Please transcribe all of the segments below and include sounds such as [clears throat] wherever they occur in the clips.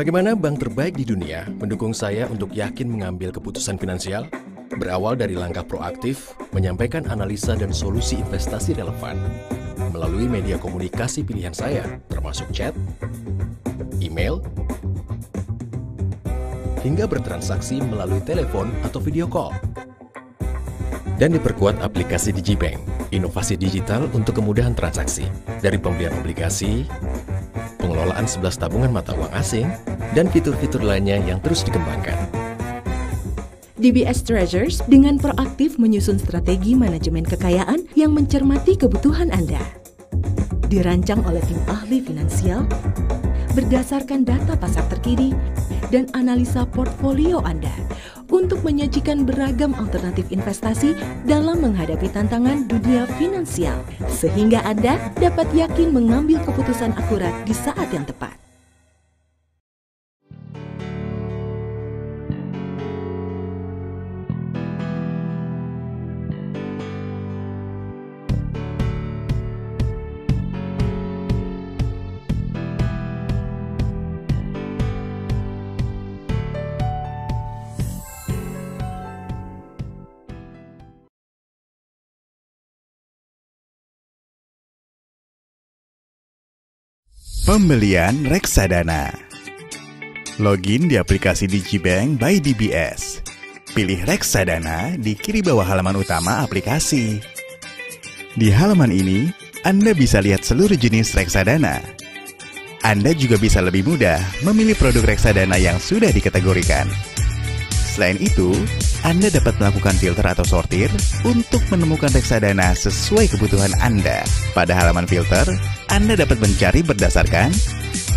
Bagaimana bank terbaik di dunia mendukung saya untuk yakin mengambil keputusan finansial? Berawal dari langkah proaktif, menyampaikan analisa dan solusi investasi relevan melalui media komunikasi pilihan saya, termasuk chat, email, hingga bertransaksi melalui telepon atau video call. Dan diperkuat aplikasi DigiBank, inovasi digital untuk kemudahan transaksi, dari pembelian obligasi, pengelolaan 11 tabungan mata uang asing, dan fitur-fitur lainnya yang terus dikembangkan. DBS Treasures dengan proaktif menyusun strategi manajemen kekayaan yang mencermati kebutuhan Anda. Dirancang oleh tim ahli finansial, berdasarkan data pasar terkini, dan analisa portfolio Anda untuk menyajikan beragam alternatif investasi dalam menghadapi tantangan dunia finansial, sehingga Anda dapat yakin mengambil keputusan akurat di saat yang tepat. Pembelian reksadana. Login di aplikasi Digibank by DBS. Pilih reksadana di kiri bawah halaman utama aplikasi. Di halaman ini, Anda bisa lihat seluruh jenis reksadana. Anda juga bisa lebih mudah memilih produk reksadana yang sudah dikategorikan. Selain itu, anda dapat melakukan filter atau sortir untuk menemukan reksadana sesuai kebutuhan Anda. Pada halaman filter, Anda dapat mencari berdasarkan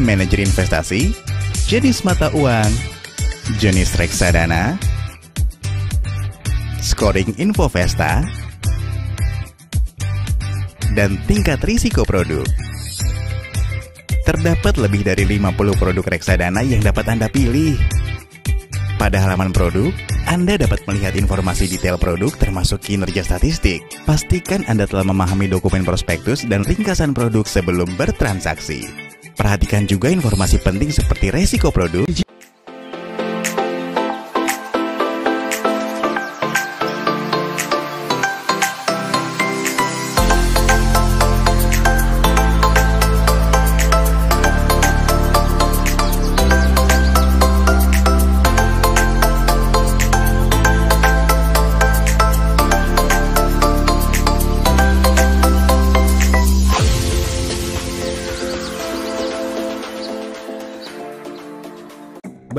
manajer investasi, jenis mata uang, jenis reksadana, scoring info Vesta, dan tingkat risiko produk. Terdapat lebih dari 50 produk reksadana yang dapat Anda pilih. Pada halaman produk, Anda dapat melihat informasi detail produk termasuk kinerja statistik. Pastikan Anda telah memahami dokumen prospektus dan ringkasan produk sebelum bertransaksi. Perhatikan juga informasi penting seperti resiko produk,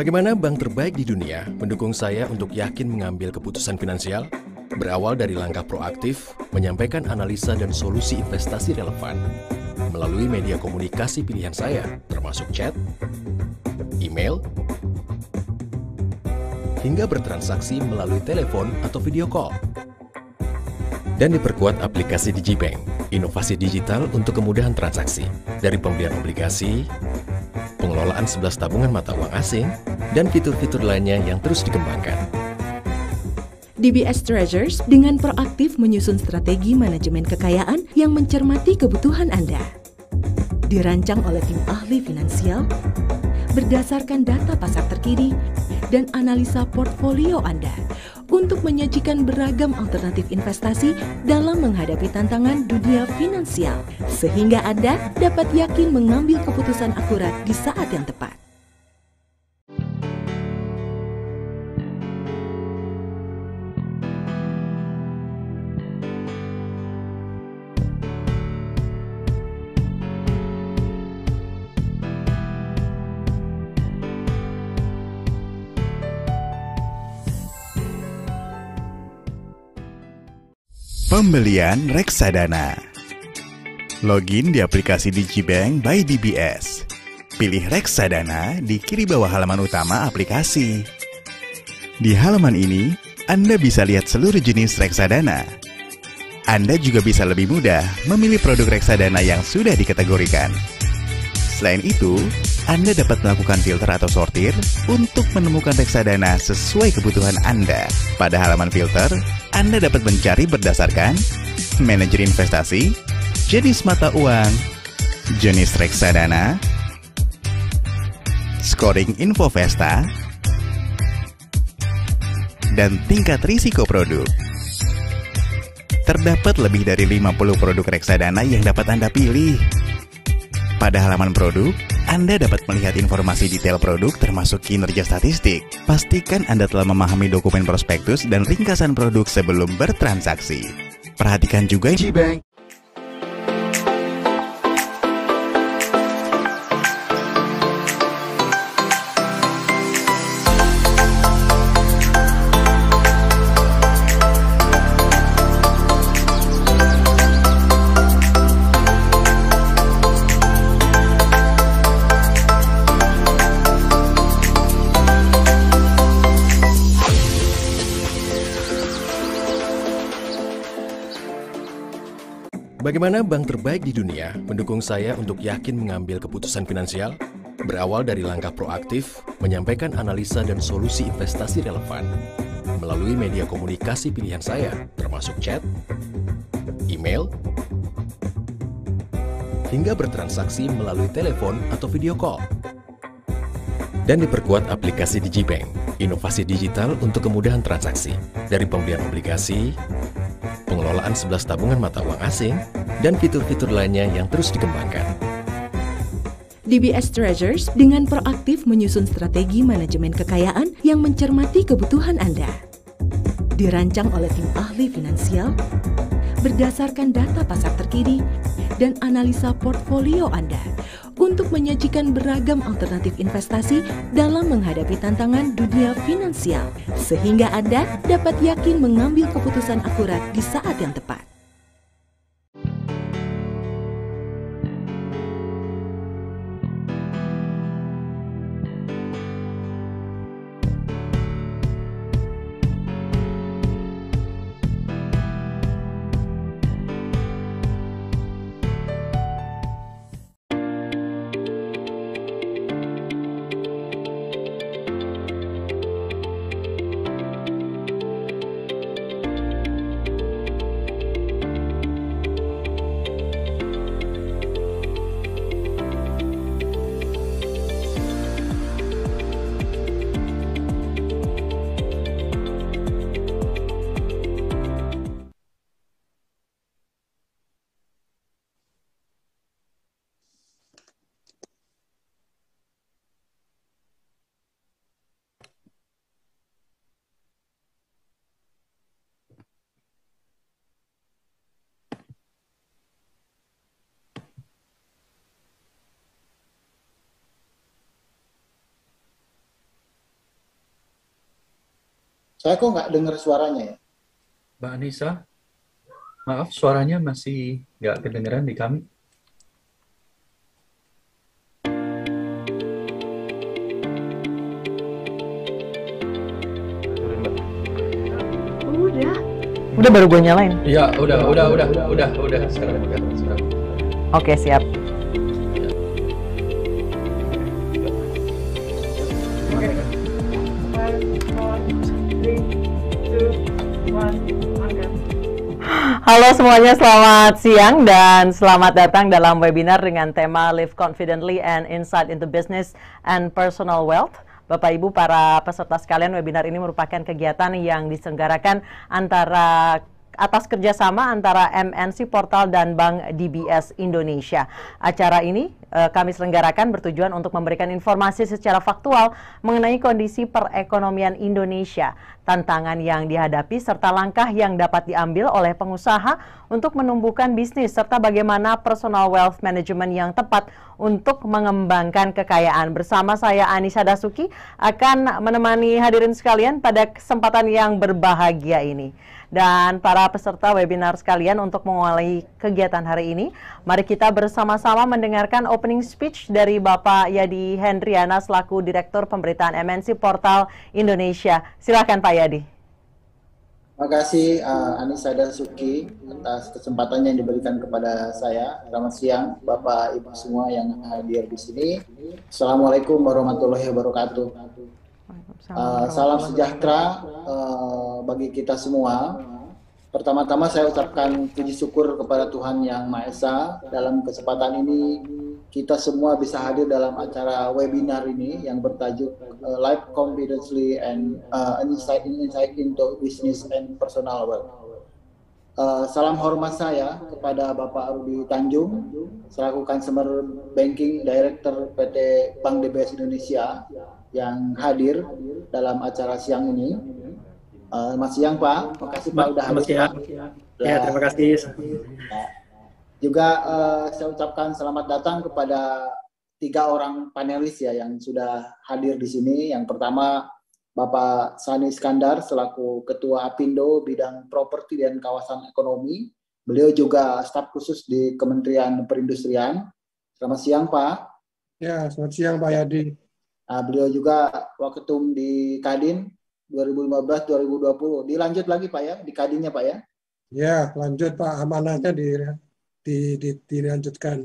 Bagaimana bank terbaik di dunia mendukung saya untuk yakin mengambil keputusan finansial? Berawal dari langkah proaktif, menyampaikan analisa dan solusi investasi relevan melalui media komunikasi pilihan saya, termasuk chat, email, hingga bertransaksi melalui telepon atau video call dan diperkuat aplikasi Digibank, inovasi digital untuk kemudahan transaksi dari pembelian obligasi, pengelolaan 11 tabungan mata uang asing, dan fitur-fitur lainnya yang terus dikembangkan. DBS Treasures dengan proaktif menyusun strategi manajemen kekayaan yang mencermati kebutuhan Anda. Dirancang oleh tim ahli finansial, berdasarkan data pasar terkini, dan analisa portfolio Anda untuk menyajikan beragam alternatif investasi dalam menghadapi tantangan dunia finansial, sehingga Anda dapat yakin mengambil keputusan akurat di saat yang tepat. Pembelian reksadana. Login di aplikasi Digibank by DBS. Pilih reksadana di kiri bawah halaman utama aplikasi. Di halaman ini, Anda bisa lihat seluruh jenis reksadana. Anda juga bisa lebih mudah memilih produk reksadana yang sudah dikategorikan. Selain itu, anda dapat melakukan filter atau sortir untuk menemukan reksadana sesuai kebutuhan Anda. Pada halaman filter, Anda dapat mencari berdasarkan manajer investasi, jenis mata uang, jenis reksadana, scoring info Vesta, dan tingkat risiko produk. Terdapat lebih dari 50 produk reksadana yang dapat Anda pilih. Pada halaman produk, Anda dapat melihat informasi detail produk termasuk kinerja statistik. Pastikan Anda telah memahami dokumen prospektus dan ringkasan produk sebelum bertransaksi. Perhatikan juga G-Bank Bagaimana bank terbaik di dunia mendukung saya untuk yakin mengambil keputusan finansial? Berawal dari langkah proaktif, menyampaikan analisa dan solusi investasi relevan melalui media komunikasi pilihan saya, termasuk chat, email, hingga bertransaksi melalui telepon atau video call. Dan diperkuat aplikasi DigiBank, inovasi digital untuk kemudahan transaksi, dari pembelian obligasi, pengelolaan 11 tabungan mata uang asing, dan fitur-fitur lainnya yang terus dikembangkan. DBS Treasures dengan proaktif menyusun strategi manajemen kekayaan yang mencermati kebutuhan Anda. Dirancang oleh tim ahli finansial, berdasarkan data pasar terkini, dan analisa portfolio Anda untuk menyajikan beragam alternatif investasi dalam menghadapi tantangan dunia finansial, sehingga Anda dapat yakin mengambil keputusan akurat di saat yang tepat. Saya kok nggak dengar suaranya ya. Mbak Anissa, maaf suaranya masih nggak kedengeran di kami. Udah. baru gue nyalain. Iya, udah, udah, udah, udah, udah, udah, sekarang udah, sekarang. Oke, siap. Halo semuanya, selamat siang dan selamat datang dalam webinar dengan tema Live Confidently and Insight into Business and Personal Wealth. Bapak Ibu para peserta sekalian, webinar ini merupakan kegiatan yang diselenggarakan antara atas kerjasama antara MNC Portal dan Bank DBS Indonesia. Acara ini Eh, kami selenggarakan bertujuan untuk memberikan informasi secara faktual mengenai kondisi perekonomian Indonesia, tantangan yang dihadapi serta langkah yang dapat diambil oleh pengusaha untuk menumbuhkan bisnis serta bagaimana personal wealth management yang tepat untuk mengembangkan kekayaan. Bersama saya Anissa Dasuki akan menemani hadirin sekalian pada kesempatan yang berbahagia ini dan para peserta webinar sekalian untuk mengawali kegiatan hari ini. Mari kita bersama-sama mendengarkan opening speech dari Bapak Yadi Hendriana selaku Direktur Pemberitaan MNC Portal Indonesia. Silakan Pak Yadi. Terima kasih uh, Anissa dan Suki atas kesempatan yang diberikan kepada saya. Selamat siang Bapak Ibu semua yang hadir di sini. Assalamualaikum warahmatullahi wabarakatuh. Eh, salam sejahtera uh, bagi kita semua. Pertama-tama saya ucapkan puji syukur kepada Tuhan Yang Maha Esa dalam kesempatan ini kita semua bisa hadir dalam acara webinar ini yang bertajuk uh, Life Confidently and uh, Insight Insight into Business and Personal Wealth. Uh, salam hormat saya kepada Bapak Rudi Tanjung, selaku Consumer Banking Director PT Bank DBS Indonesia yang hadir dalam acara siang ini. Uh, eh, Mas siang Pak, terima kasih Pak sudah hadir. siang. Ya, terima kasih. Ya. Juga uh, saya ucapkan selamat datang kepada tiga orang panelis ya yang sudah hadir di sini. Yang pertama Bapak Sani Iskandar selaku Ketua Apindo bidang properti dan kawasan ekonomi. Beliau juga staf khusus di Kementerian Perindustrian. Selamat siang, Pak. Ya, selamat siang, Pak Yadi. Nah, beliau juga waketum di Kadin 2015-2020. Dilanjut lagi Pak ya, di Kadinnya Pak ya? Ya, lanjut Pak. Amanahnya di, di, di, dilanjutkan.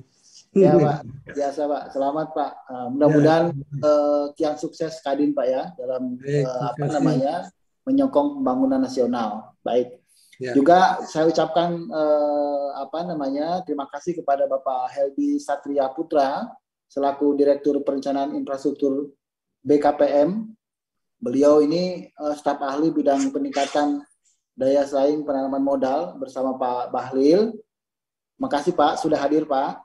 Ya Pak, biasa Pak. Selamat Pak. Nah, ya. mudah-mudahan ya. uh, kian sukses Kadin Pak ya dalam Baik, uh, apa namanya menyokong pembangunan nasional. Baik. Ya. Juga saya ucapkan eh, apa namanya terima kasih kepada Bapak Helbi Satria Putra selaku Direktur Perencanaan Infrastruktur BKPM. Beliau ini uh, staf ahli bidang peningkatan daya saing penanaman modal bersama Pak Bahlil. Makasih Pak sudah hadir Pak.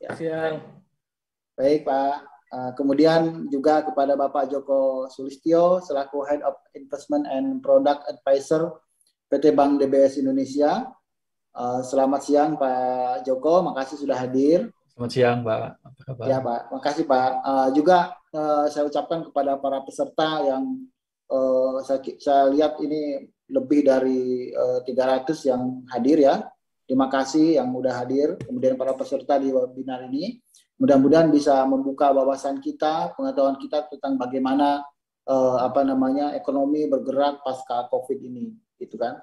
Ya. Siang. Baik Pak. Uh, kemudian juga kepada Bapak Joko Sulistyo selaku Head of Investment and Product Advisor PT Bank DBS Indonesia. Uh, selamat siang Pak Joko, makasih sudah hadir. Selamat siang, Pak. Apa kabar? Ya, Pak. Makasih, Pak. Uh, eh, juga uh, saya ucapkan kepada para peserta yang uh, saya, saya lihat ini lebih dari uh, 300 yang hadir ya. Terima kasih yang sudah hadir, kemudian para peserta di webinar ini. Mudah-mudahan bisa membuka wawasan kita, pengetahuan kita tentang bagaimana uh, apa namanya ekonomi bergerak pasca COVID ini, gitu kan.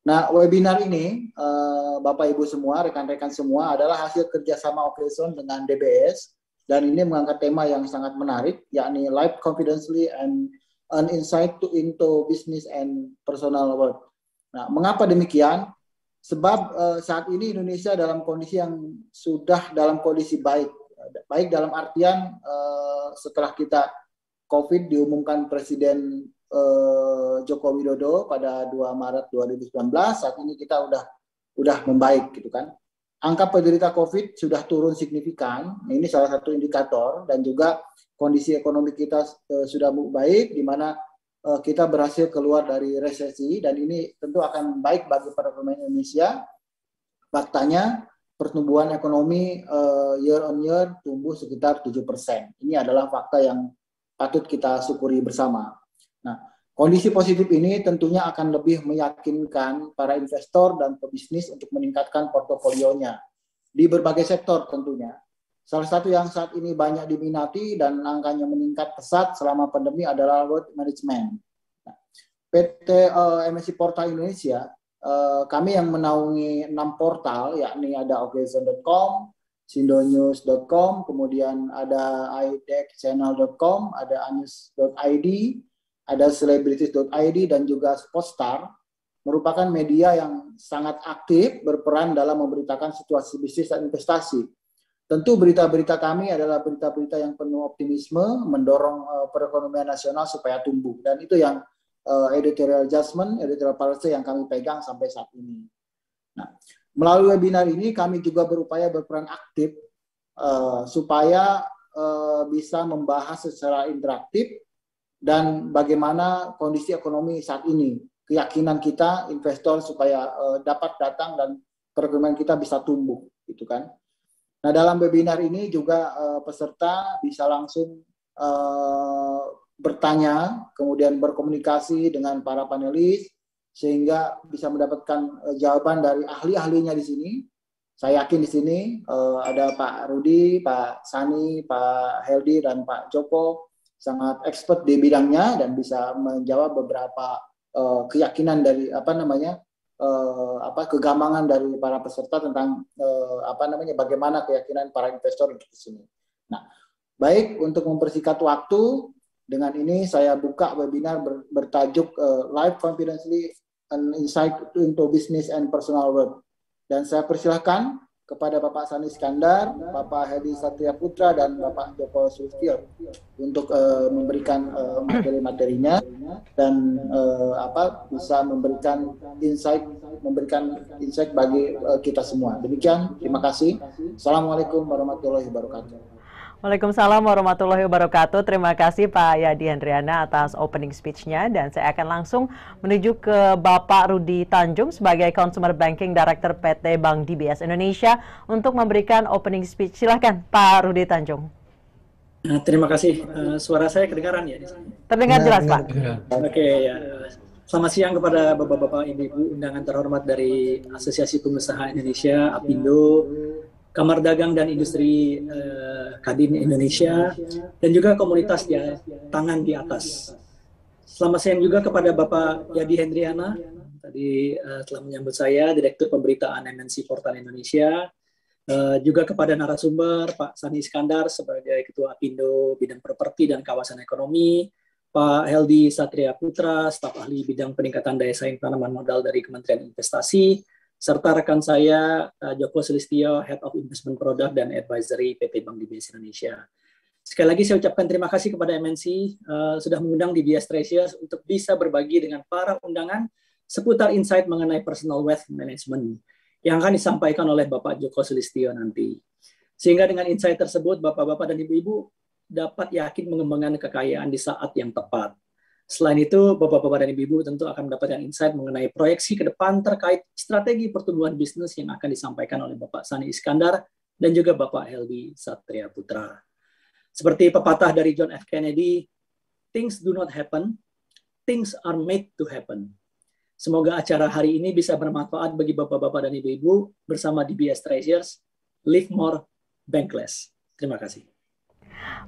Nah, webinar ini, uh, Bapak Ibu semua, rekan-rekan semua, adalah hasil kerjasama Okeson dengan DBS, dan ini mengangkat tema yang sangat menarik, yakni Life Confidently and an Insight to into Business and Personal Work. Nah, mengapa demikian? Sebab uh, saat ini Indonesia dalam kondisi yang sudah dalam kondisi baik, baik dalam artian uh, setelah kita COVID diumumkan Presiden Eh, Joko Widodo pada 2 Maret 2019 saat ini kita udah udah membaik gitu kan. Angka penderita COVID sudah turun signifikan. Nah, ini salah satu indikator dan juga kondisi ekonomi kita eh, sudah baik di mana eh, kita berhasil keluar dari resesi dan ini tentu akan baik bagi para pemain Indonesia. Faktanya pertumbuhan ekonomi year on year tumbuh sekitar 7%. Ini adalah fakta yang patut kita syukuri bersama. Nah, kondisi positif ini tentunya akan lebih meyakinkan para investor dan pebisnis untuk meningkatkan portofolionya di berbagai sektor tentunya. Salah satu yang saat ini banyak diminati dan angkanya meningkat pesat selama pandemi adalah wealth management. Nah, PT uh, eh, MSI Portal Indonesia, uh, kami yang menaungi enam portal, yakni ada okazon.com, sindonews.com, kemuidexchannel.com, ada anus.id, ada selebritis.id dan juga Spotstar merupakan media yang sangat aktif berperan dalam memberitakan situasi bisnis dan investasi. Tentu berita-berita kami adalah berita-berita yang penuh optimisme, mendorong eh, perekonomian nasional supaya tumbuh. Dan itu yang uh, editorial adjustment, editorial policy yang kami pegang sampai saat ini. Nah, melalui webinar ini kami juga berupaya berperan aktif uh, supaya uh, bisa membahas secara interaktif dan bagaimana kondisi ekonomi saat ini. Keyakinan kita investor supaya uh, dapat datang dan perekonomian kita bisa tumbuh, gitu kan. Nah, dalam webinar ini juga uh, peserta bisa langsung uh, bertanya, kemudian berkomunikasi dengan para panelis sehingga bisa mendapatkan uh, jawaban dari ahli-ahlinya di sini. Saya yakin di sini uh, ada Pak Rudi, Pak Sani, Pak Heldi dan Pak Joko sangat expert di bidangnya dan bisa menjawab beberapa uh, keyakinan dari apa namanya uh, apa kegamangan dari para peserta tentang uh, apa namanya bagaimana keyakinan para investor untuk sini. Nah, baik untuk mempersingkat waktu dengan ini saya buka webinar ber, bertajuk uh, Live Confidently an Insight into Business and Personal World Dan saya persilahkan kepada Bapak Sani Iskandar, Bapak Hedi Satria Putra, dan Bapak Joko Sulistyo untuk uh, memberikan uh, materi-materinya dan uh, apa bisa memberikan insight, memberikan insight bagi uh, kita semua. Demikian, terima kasih. Assalamualaikum warahmatullahi wabarakatuh. Waalaikumsalam warahmatullahi wabarakatuh. Terima kasih Pak Yadi Andriana atas opening speech-nya dan saya akan langsung menuju ke Bapak Rudi Tanjung sebagai Consumer Banking Director PT Bank DBS Indonesia untuk memberikan opening speech. Silahkan Pak Rudi Tanjung. Nah, terima kasih. Eh, suara saya kedengaran ya? Terdengar nah, jelas Pak. Oke ya. Selamat siang kepada bapak-bapak ibu-ibu undangan terhormat dari Asosiasi Pengusaha Indonesia, APindo, Kamar Dagang dan Industri uh, Kadin Indonesia dan juga komunitas ya tangan di atas. Selamat siang juga kepada Bapak Yadi Hendriana tadi uh, telah menyambut saya Direktur Pemberitaan MNC Portal Indonesia. Uh, juga kepada narasumber Pak Sani Iskandar sebagai Ketua Apindo Bidang Properti dan Kawasan Ekonomi, Pak Heldi Satria Putra, staf ahli bidang peningkatan daya saing tanaman modal dari Kementerian Investasi, serta rekan saya eh, Joko Sulistyo, Head of Investment Product dan Advisory PT Bank DBS Indonesia. Sekali lagi saya ucapkan terima kasih kepada MNC uh, eh, sudah mengundang DBS Treasures untuk bisa berbagi dengan para undangan seputar insight mengenai personal wealth management yang akan disampaikan oleh Bapak Joko Sulistyo nanti. Sehingga dengan insight tersebut, Bapak-Bapak dan Ibu-Ibu dapat yakin mengembangkan kekayaan di saat yang tepat. Selain itu, Bapak-bapak dan Ibu-ibu tentu akan mendapatkan insight mengenai proyeksi ke depan terkait strategi pertumbuhan bisnis yang akan disampaikan oleh Bapak Sani Iskandar dan juga Bapak Helbi Satria Putra. Seperti pepatah dari John F. Kennedy, things do not happen, things are made to happen. Semoga acara hari ini bisa bermanfaat bagi Bapak-bapak dan Ibu-ibu bersama DBS Treasures, Live More, Bankless. Terima kasih.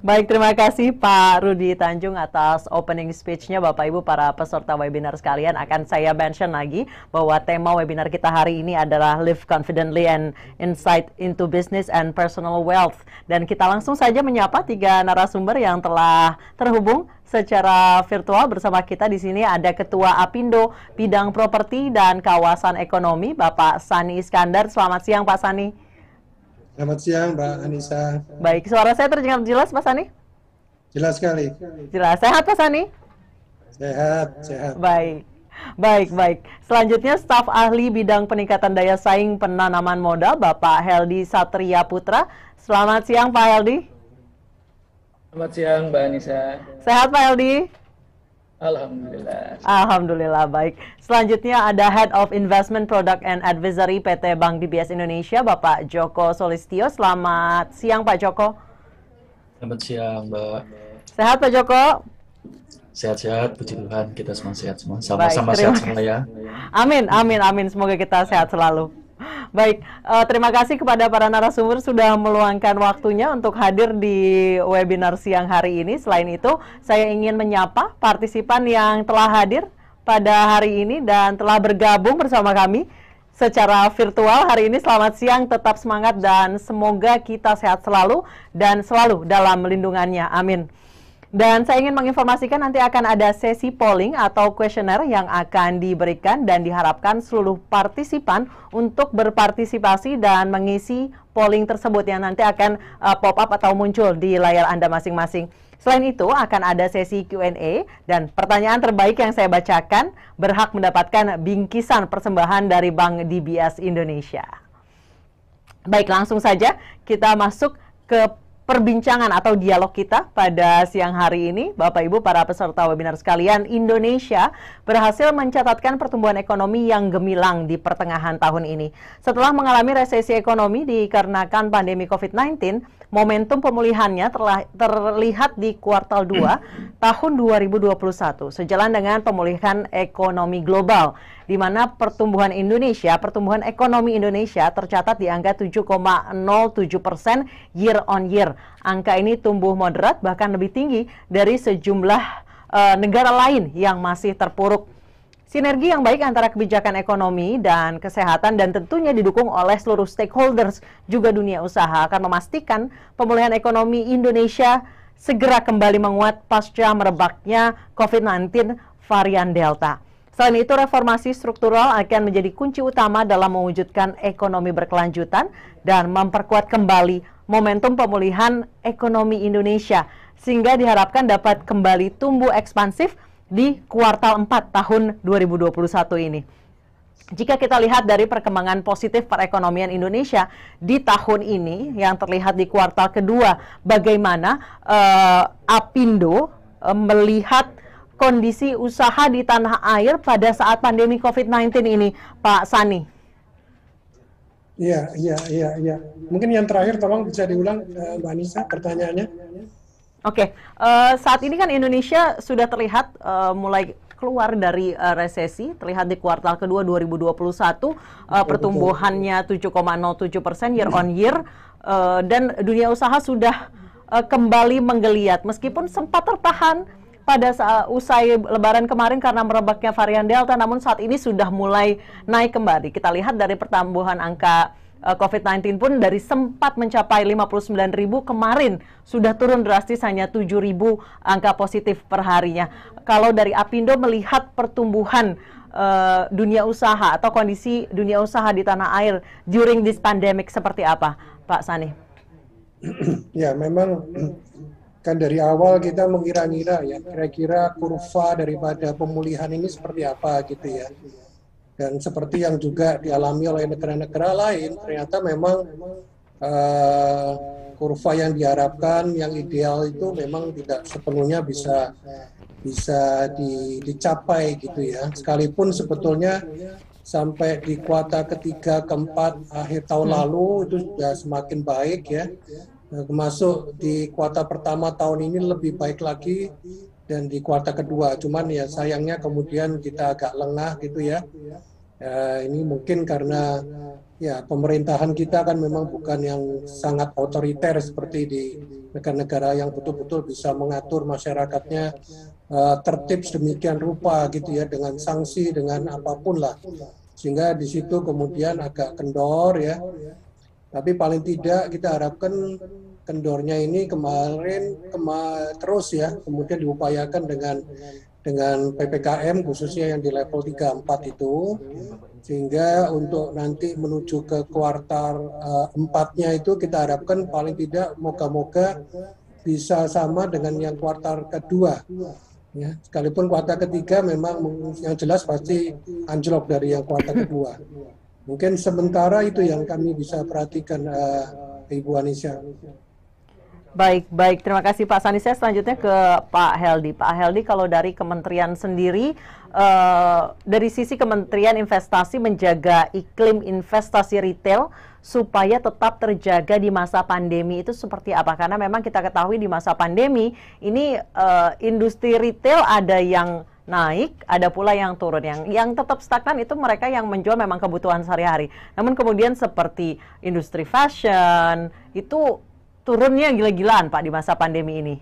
Baik, terima kasih Pak Rudi Tanjung atas opening speech-nya Bapak Ibu para peserta webinar sekalian. Akan saya mention lagi bahwa tema webinar kita hari ini adalah Live Confidently and Insight into Business and Personal Wealth. Dan kita langsung saja menyapa tiga narasumber yang telah terhubung secara virtual bersama kita di sini ada Ketua Apindo Bidang Properti dan Kawasan Ekonomi Bapak Sani Iskandar. Selamat siang Pak Sani. Selamat siang Mbak Anissa. Baik, suara saya terdengar jelas Mas Ani? Jelas sekali. Jelas. Sehat Mas Ani? Sehat, sehat. Baik. Baik, baik. Selanjutnya staf ahli bidang peningkatan daya saing penanaman modal Bapak Heldi Satria Putra. Selamat siang Pak Heldi. Selamat siang Mbak Anissa. Sehat Pak Heldi? Alhamdulillah. Alhamdulillah baik. Selanjutnya ada Head of Investment Product and Advisory PT Bank DBS Indonesia Bapak Joko Solistio. Selamat siang Pak Joko. Selamat siang Mbak. Sehat Pak Joko? Sehat-sehat, puji Tuhan, kita semua sehat semua. Sama-sama sehat semua ya. Amin, amin, amin. Semoga kita sehat selalu. Baik, uh, terima kasih kepada para narasumber sudah meluangkan waktunya untuk hadir di webinar siang hari ini. Selain itu, saya ingin menyapa partisipan yang telah hadir pada hari ini dan telah bergabung bersama kami secara virtual hari ini. Selamat siang, tetap semangat dan semoga kita sehat selalu dan selalu dalam lindungannya. Amin. Dan saya ingin menginformasikan nanti akan ada sesi polling atau kuesioner yang akan diberikan dan diharapkan seluruh partisipan untuk berpartisipasi dan mengisi polling tersebut yang nanti akan uh, pop up atau muncul di layar Anda masing-masing. Selain itu akan ada sesi Q&A dan pertanyaan terbaik yang saya bacakan berhak mendapatkan bingkisan persembahan dari Bank DBS Indonesia. Baik, langsung saja kita masuk ke perbincangan atau dialog kita pada siang hari ini. Bapak Ibu para peserta webinar sekalian, Indonesia berhasil mencatatkan pertumbuhan ekonomi yang gemilang di pertengahan tahun ini. Setelah mengalami resesi ekonomi dikarenakan pandemi COVID-19, Momentum pemulihannya terlihat di kuartal 2 hmm. tahun 2021, sejalan dengan pemulihan ekonomi global, di mana pertumbuhan Indonesia, pertumbuhan ekonomi Indonesia tercatat di angka 7,07 persen year on year. Angka ini tumbuh moderat bahkan lebih tinggi dari sejumlah uh, negara lain yang masih terpuruk Sinergi yang baik antara kebijakan ekonomi dan kesehatan dan tentunya didukung oleh seluruh stakeholders juga dunia usaha akan memastikan pemulihan ekonomi Indonesia segera kembali menguat pasca merebaknya COVID-19 varian Delta. Selain itu, reformasi struktural akan menjadi kunci utama dalam mewujudkan ekonomi berkelanjutan dan memperkuat kembali momentum pemulihan ekonomi Indonesia, sehingga diharapkan dapat kembali tumbuh ekspansif di kuartal 4 tahun 2021 ini. Jika kita lihat dari perkembangan positif perekonomian Indonesia di tahun ini yang terlihat di kuartal kedua, bagaimana uh, Apindo uh, melihat kondisi usaha di tanah air pada saat pandemi COVID-19 ini, Pak Sani? Iya, iya, iya, iya. Mungkin yang terakhir tolong bisa diulang eh, Mbak Nisa pertanyaannya. Oke, okay. uh, eh, saat ini kan Indonesia sudah terlihat uh, mulai keluar dari uh, resesi, terlihat di kuartal kedua 2021 uh, pertumbuhannya 7,07 persen year on year uh, dan dunia usaha sudah uh, kembali menggeliat meskipun sempat tertahan pada saat usai lebaran kemarin karena merebaknya varian Delta namun saat ini sudah mulai naik kembali. Kita lihat dari pertumbuhan angka uh, eh, COVID-19 pun dari sempat mencapai 59 ribu kemarin sudah turun drastis hanya 7 ribu angka positif perharinya. Kalau dari Apindo melihat pertumbuhan uh, dunia usaha atau kondisi dunia usaha di tanah air during this pandemic seperti apa, Pak Sani? [clears throat] ya, memang kan dari awal kita mengira-ngira ya, kira-kira kurva daripada pemulihan ini seperti apa gitu ya. Dan seperti yang juga dialami oleh negara-negara lain, ternyata memang uh, kurva yang diharapkan, yang ideal itu memang tidak sepenuhnya bisa bisa di, dicapai gitu ya. Sekalipun sebetulnya sampai di kuota ketiga keempat akhir tahun hmm. lalu itu sudah semakin baik ya termasuk di kuota pertama tahun ini lebih baik lagi dan di kuartal kedua. Cuman ya sayangnya kemudian kita agak lengah gitu ya. ya ini mungkin karena ya pemerintahan kita kan memang bukan yang sangat otoriter seperti di negara-negara yang betul-betul bisa mengatur masyarakatnya uh, tertib sedemikian rupa gitu ya dengan sanksi dengan apapun lah sehingga di situ kemudian agak kendor ya tapi paling tidak kita harapkan kendornya ini kemarin kema terus ya kemudian diupayakan dengan dengan PPKM khususnya yang di level 3 4 itu sehingga untuk nanti menuju ke kuartal eh, empatnya nya itu kita harapkan paling tidak moga-moga bisa sama dengan yang kuartal kedua ya sekalipun kuartal ketiga memang yang jelas pasti anjlok dari yang kuartal kedua mungkin sementara itu yang kami bisa perhatikan uh, Ibu Anisya. Baik, baik. Terima kasih Pak Sandi. Saya selanjutnya ke Pak Heldi. Pak Heldi, kalau dari kementerian sendiri, uh, dari sisi kementerian investasi menjaga iklim investasi retail supaya tetap terjaga di masa pandemi itu seperti apa? Karena memang kita ketahui di masa pandemi ini uh, industri retail ada yang naik, ada pula yang turun. Yang yang tetap stagnan itu mereka yang menjual memang kebutuhan sehari-hari. Namun kemudian seperti industri fashion itu turunnya gila-gilaan Pak di masa pandemi ini.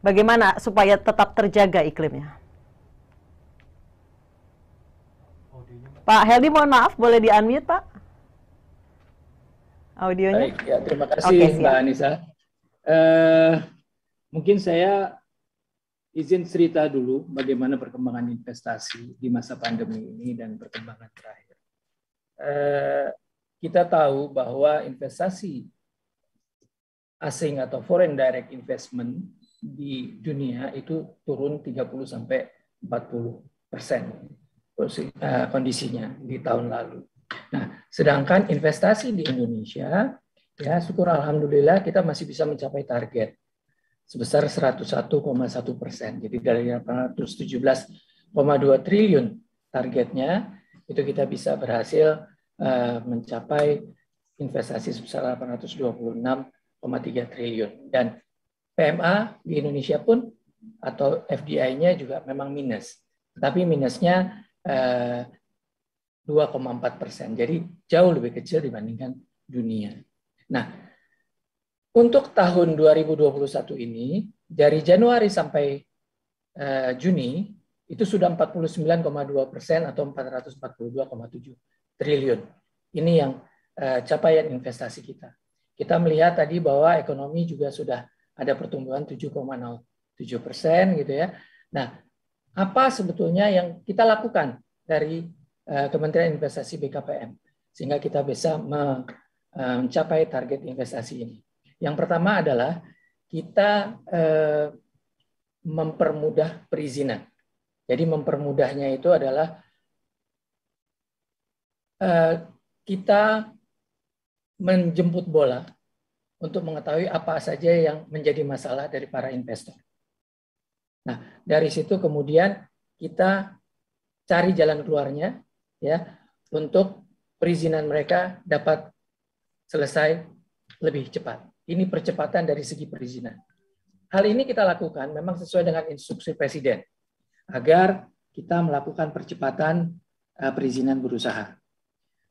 Bagaimana supaya tetap terjaga iklimnya? Pak Heldi mohon maaf boleh di-unmute Pak? Audionya. Baik, ya terima kasih okay, Mbak Anissa. Uh, mungkin saya izin cerita dulu bagaimana perkembangan investasi di masa pandemi ini dan perkembangan terakhir. Uh, kita tahu bahwa investasi asing atau foreign direct investment di dunia itu turun 30 sampai 40 persen eh, kondisinya di tahun lalu. Nah, sedangkan investasi di Indonesia, ya syukur alhamdulillah kita masih bisa mencapai target sebesar 101,1 persen. Jadi dari dua triliun targetnya itu kita bisa berhasil eh, mencapai investasi sebesar 826 1,3 triliun. Dan PMA di Indonesia pun atau FDI-nya juga memang minus. Tapi minusnya eh, 2,4 persen. Jadi jauh lebih kecil dibandingkan dunia. Nah, untuk tahun 2021 ini, dari Januari sampai eh, Juni, itu sudah 49,2 persen atau 442,7 triliun. Ini yang eh, capaian investasi kita. Kita melihat tadi bahwa ekonomi juga sudah ada pertumbuhan 7,07 persen gitu ya. Nah, apa sebetulnya yang kita lakukan dari eh, Kementerian Investasi BKPM sehingga kita bisa eh, mencapai target investasi ini? Yang pertama adalah kita eh, mempermudah perizinan. Jadi mempermudahnya itu adalah kita menjemput bola untuk mengetahui apa saja yang menjadi masalah dari para investor. Nah, dari situ kemudian kita cari jalan keluarnya ya untuk perizinan mereka dapat selesai lebih cepat. Ini percepatan dari segi perizinan. Hal ini kita lakukan memang sesuai dengan instruksi Presiden agar kita melakukan percepatan eh, perizinan berusaha.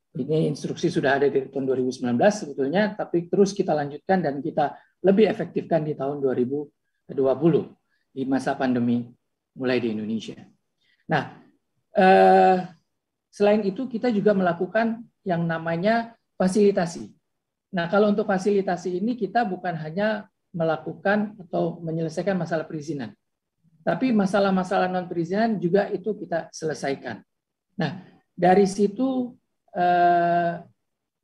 Ini instruksi sudah ada di tahun 2019 sebetulnya, tapi terus kita lanjutkan dan kita lebih efektifkan di tahun 2020 di masa pandemi mulai di Indonesia. Nah, eh, selain itu kita juga melakukan yang namanya fasilitasi. Nah, kalau untuk fasilitasi ini kita bukan hanya melakukan atau menyelesaikan masalah perizinan, tapi masalah-masalah non perizinan juga itu kita selesaikan. Nah, dari situ Eh,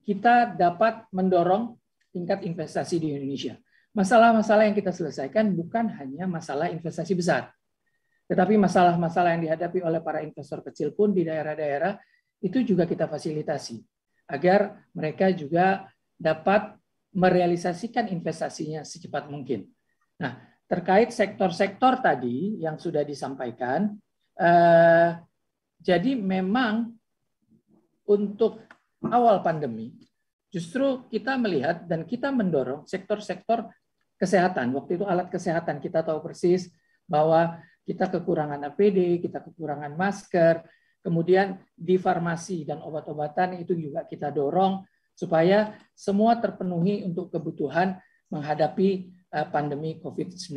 kita dapat mendorong tingkat investasi di Indonesia. Masalah-masalah yang kita selesaikan bukan hanya masalah investasi besar, tetapi masalah-masalah yang dihadapi oleh para investor kecil pun di daerah-daerah itu juga kita fasilitasi agar mereka juga dapat merealisasikan investasinya secepat mungkin. Nah, terkait sektor-sektor tadi yang sudah disampaikan, eh, jadi memang untuk awal pandemi, justru kita melihat dan kita mendorong sektor-sektor kesehatan. Waktu itu alat kesehatan kita tahu persis bahwa kita kekurangan APD, kita kekurangan masker, kemudian di farmasi dan obat-obatan itu juga kita dorong supaya semua terpenuhi untuk kebutuhan menghadapi eh, pandemi COVID-19.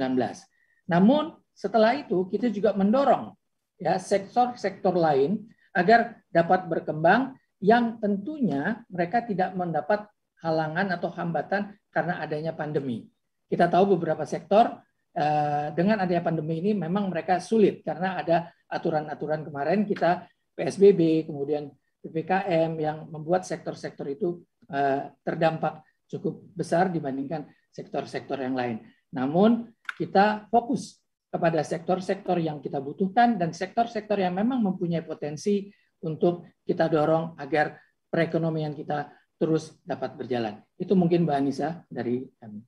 Namun setelah itu kita juga mendorong ya sektor-sektor lain agar dapat berkembang yang tentunya mereka tidak mendapat halangan atau hambatan karena adanya pandemi. Kita tahu beberapa sektor eh, dengan adanya pandemi ini memang mereka sulit karena ada aturan-aturan kemarin kita PSBB kemudian PPKM yang membuat sektor-sektor itu eh, terdampak cukup besar dibandingkan sektor-sektor yang lain. Namun kita fokus kepada sektor-sektor yang kita butuhkan dan sektor-sektor yang memang mempunyai potensi untuk kita dorong agar perekonomian kita terus dapat berjalan. Itu mungkin Mbak Anissa dari kami.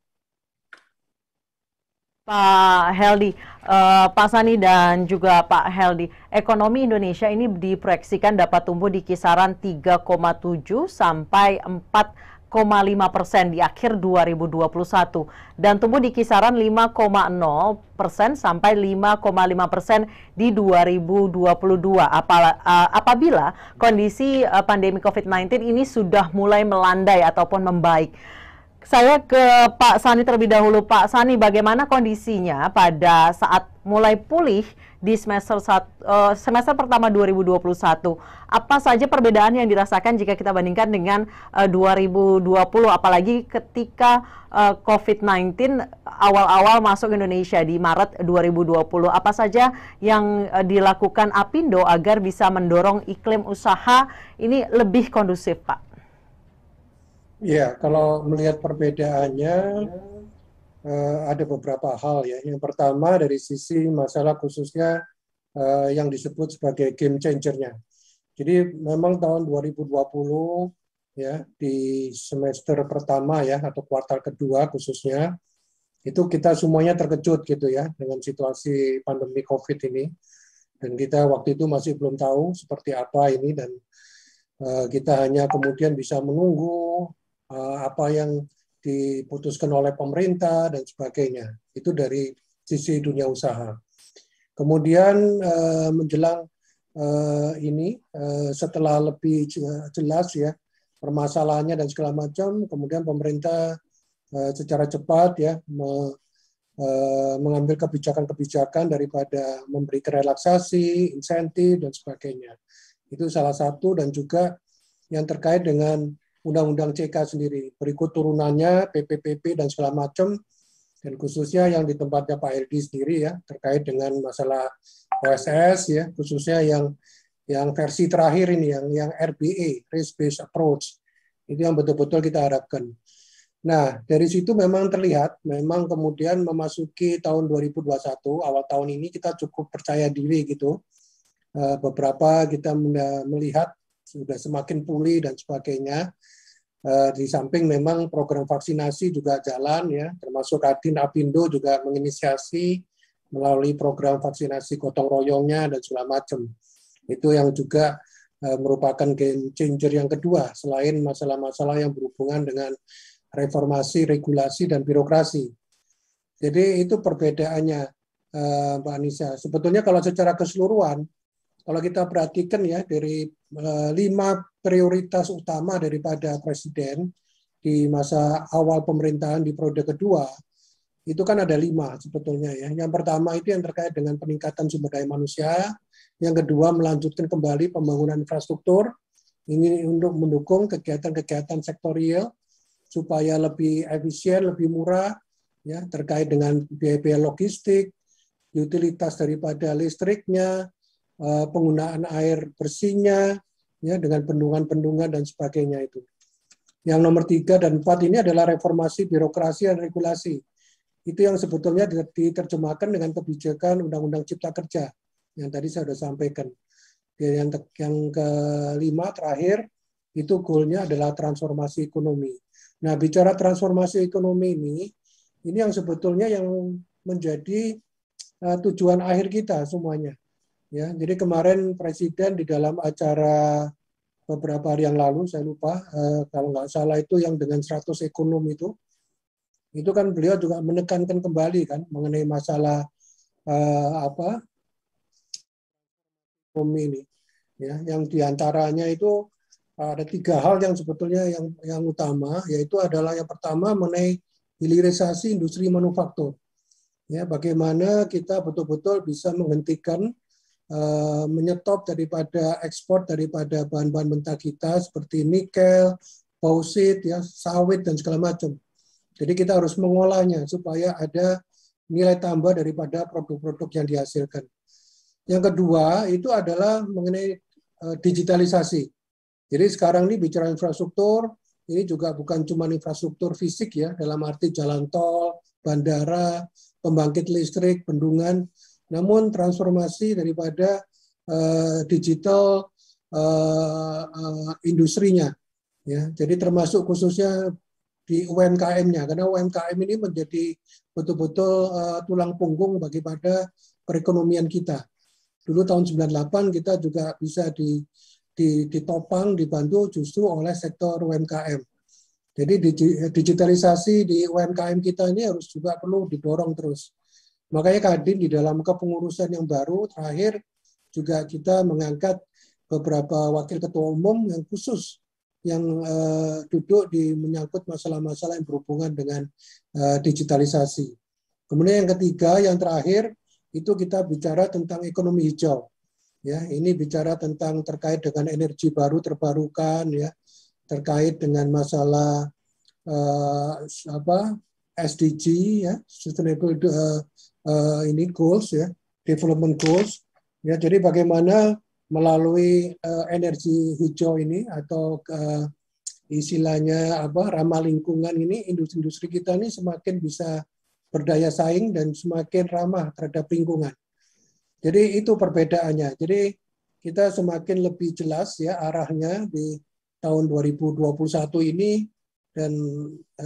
Pak Heldi, eh, Pak Sani dan juga Pak Heldi, ekonomi Indonesia ini diproyeksikan dapat tumbuh di kisaran 3,7 sampai 4 persen di akhir 2021 dan tumbuh di kisaran 5,0 persen sampai 5,5 persen di 2022. Apala, apabila kondisi e, pandemi COVID-19 ini sudah mulai melandai ataupun membaik. Saya ke Pak Sani terlebih dahulu. Pak Sani, bagaimana kondisinya pada saat mulai pulih di semester satu, uh, eh, semester pertama 2021. Apa saja perbedaan yang dirasakan jika kita bandingkan dengan eh, uh, 2020 apalagi ketika uh, eh, COVID-19 awal-awal masuk Indonesia di Maret 2020. Apa saja yang uh, dilakukan Apindo agar bisa mendorong iklim usaha ini lebih kondusif, Pak? Ya, kalau melihat perbedaannya Eh, ada beberapa hal ya. Yang pertama dari sisi masalah khususnya eh, yang disebut sebagai game changernya. Jadi memang tahun 2020 ya di semester pertama ya atau kuartal kedua khususnya itu kita semuanya terkejut gitu ya dengan situasi pandemi COVID ini dan kita waktu itu masih belum tahu seperti apa ini dan uh, kita hanya kemudian bisa menunggu uh, apa yang diputuskan oleh pemerintah dan sebagainya. Itu dari sisi dunia usaha. Kemudian eh, menjelang eh, ini eh, setelah lebih jelas ya permasalahannya dan segala macam, kemudian pemerintah secara cepat ya mengambil kebijakan-kebijakan daripada memberi relaksasi, insentif dan sebagainya. Itu salah satu dan juga yang terkait dengan Undang-Undang CK sendiri. Berikut turunannya, PPPP dan segala macam, dan khususnya yang di tempatnya Pak Erdi sendiri ya, terkait dengan masalah OSS ya, khususnya yang yang versi terakhir ini yang yang RBA risk based approach itu yang betul-betul kita harapkan. Nah, dari situ memang terlihat memang kemudian memasuki tahun 2021 awal tahun ini kita cukup percaya diri gitu. Eh, beberapa kita melihat sudah semakin pulih dan sebagainya. Eh, di samping memang program vaksinasi juga jalan ya, termasuk Adin Apindo juga menginisiasi melalui program vaksinasi gotong royongnya dan segala macam. Itu yang juga eh, merupakan game changer yang kedua selain masalah-masalah yang berhubungan dengan reformasi regulasi dan birokrasi. Jadi itu perbedaannya eh, Mbak Anissa. Sebetulnya kalau secara keseluruhan kalau kita perhatikan ya dari Eh, lima prioritas utama daripada presiden di masa awal pemerintahan di periode kedua itu kan ada lima sebetulnya ya. Yang pertama itu yang terkait dengan peningkatan sumber daya manusia, yang kedua melanjutkan kembali pembangunan infrastruktur ini untuk mendukung kegiatan-kegiatan sektorial supaya lebih efisien, lebih murah ya terkait dengan biaya-biaya logistik, utilitas daripada listriknya, Eh, penggunaan air bersihnya, ya dengan bendungan-bendungan dan sebagainya itu. Yang nomor tiga dan empat ini adalah reformasi birokrasi dan regulasi. Itu yang sebetulnya diterjemahkan dengan kebijakan Undang-Undang Cipta Kerja yang tadi saya sudah sampaikan. Ya, yang, yang kelima terakhir itu goalnya adalah transformasi ekonomi. Nah, bicara transformasi ekonomi ini, ini yang sebetulnya yang menjadi uh, tujuan akhir kita semuanya. Ya, jadi kemarin Presiden di dalam acara beberapa hari yang lalu, saya lupa, eh, kalau nggak salah itu yang dengan 100 ekonom itu, itu kan beliau juga menekankan kembali kan mengenai masalah eh, apa ekonomi ini. Ya, yang diantaranya itu ada tiga hal yang sebetulnya yang yang utama, yaitu adalah yang pertama mengenai hilirisasi industri manufaktur. Ya, bagaimana kita betul-betul bisa menghentikan Eh, menyetop daripada ekspor daripada bahan-bahan mentah kita seperti nikel, bauxit, ya, sawit dan segala macam. Jadi kita harus mengolahnya supaya ada nilai tambah daripada produk-produk yang dihasilkan. Yang kedua itu adalah mengenai eh, digitalisasi. Jadi sekarang ini bicara infrastruktur, ini juga bukan cuma infrastruktur fisik ya, dalam arti jalan tol, bandara, pembangkit listrik, bendungan, namun transformasi daripada uh, digital uh, uh, industrinya, ya. Jadi termasuk khususnya di UMKM-nya, karena UMKM ini menjadi betul-betul uh, tulang punggung bagi pada perekonomian kita. Dulu tahun 98 kita juga bisa di, ditopang, dibantu justru oleh sektor UMKM. Jadi digitalisasi di UMKM kita ini harus juga perlu didorong terus. Makanya Kadin di dalam kepengurusan yang baru terakhir juga kita mengangkat beberapa wakil ketua umum yang khusus yang uh, duduk di menyangkut masalah-masalah yang berhubungan dengan uh, digitalisasi. Kemudian yang ketiga, yang terakhir itu kita bicara tentang ekonomi hijau. Ya, ini bicara tentang terkait dengan energi baru terbarukan ya, terkait dengan masalah uh, apa SDG ya, sustainable uh, uh, ini goals ya, development goals. Ya, jadi bagaimana melalui uh, energi hijau ini atau uh, istilahnya apa ramah lingkungan ini industri-industri kita ini semakin bisa berdaya saing dan semakin ramah terhadap lingkungan. Jadi itu perbedaannya. Jadi kita semakin lebih jelas ya arahnya di tahun 2021 ini dan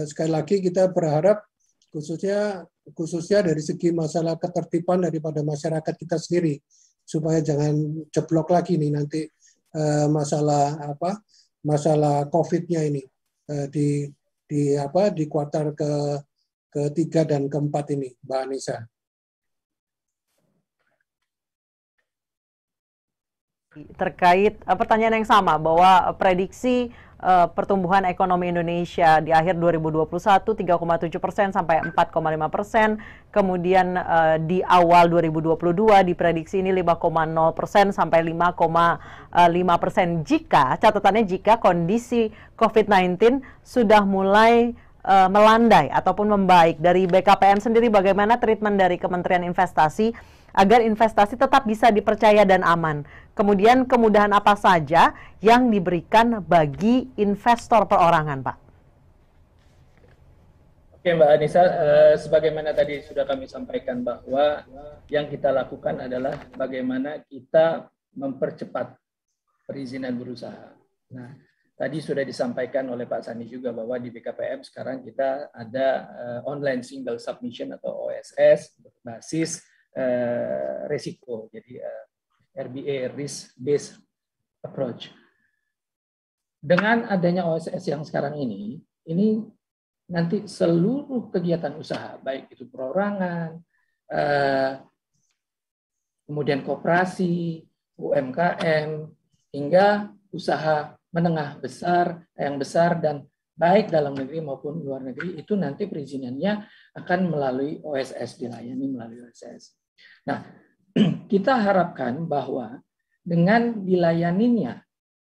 sekali lagi kita berharap khususnya khususnya dari segi masalah ketertiban daripada masyarakat kita sendiri supaya jangan ceplok lagi nih nanti uh, masalah apa masalah COVID-nya ini uh, di di apa di kuartal ke ketiga dan keempat ini, Mbak Anissa. terkait uh, pertanyaan yang sama bahwa eh, prediksi uh, pertumbuhan ekonomi Indonesia di akhir 2021 3,7 persen sampai 4,5 persen, kemudian uh, di awal 2022 diprediksi ini 5,0 persen sampai 5,5 persen jika catatannya jika kondisi COVID-19 sudah mulai uh, melandai ataupun membaik dari BKPM sendiri bagaimana treatment dari Kementerian Investasi agar investasi tetap bisa dipercaya dan aman. Kemudian kemudahan apa saja yang diberikan bagi investor perorangan, Pak? Oke Mbak Anissa, eh, sebagaimana tadi sudah kami sampaikan bahwa yang kita lakukan adalah bagaimana kita mempercepat perizinan berusaha. Nah, tadi sudah disampaikan oleh Pak Sani juga bahwa di BKPM sekarang kita ada eh, online single submission atau OSS berbasis Eh, resiko. Jadi eh, RBA risk based approach. Dengan adanya OSS yang sekarang ini, ini nanti seluruh kegiatan usaha, baik itu perorangan, eh, kemudian koperasi, UMKM, hingga usaha menengah besar, yang besar, dan baik dalam negeri maupun luar negeri, itu nanti perizinannya akan melalui OSS, dilayani melalui OSS. Nah, [clears throat] kita harapkan bahwa dengan dilayaninya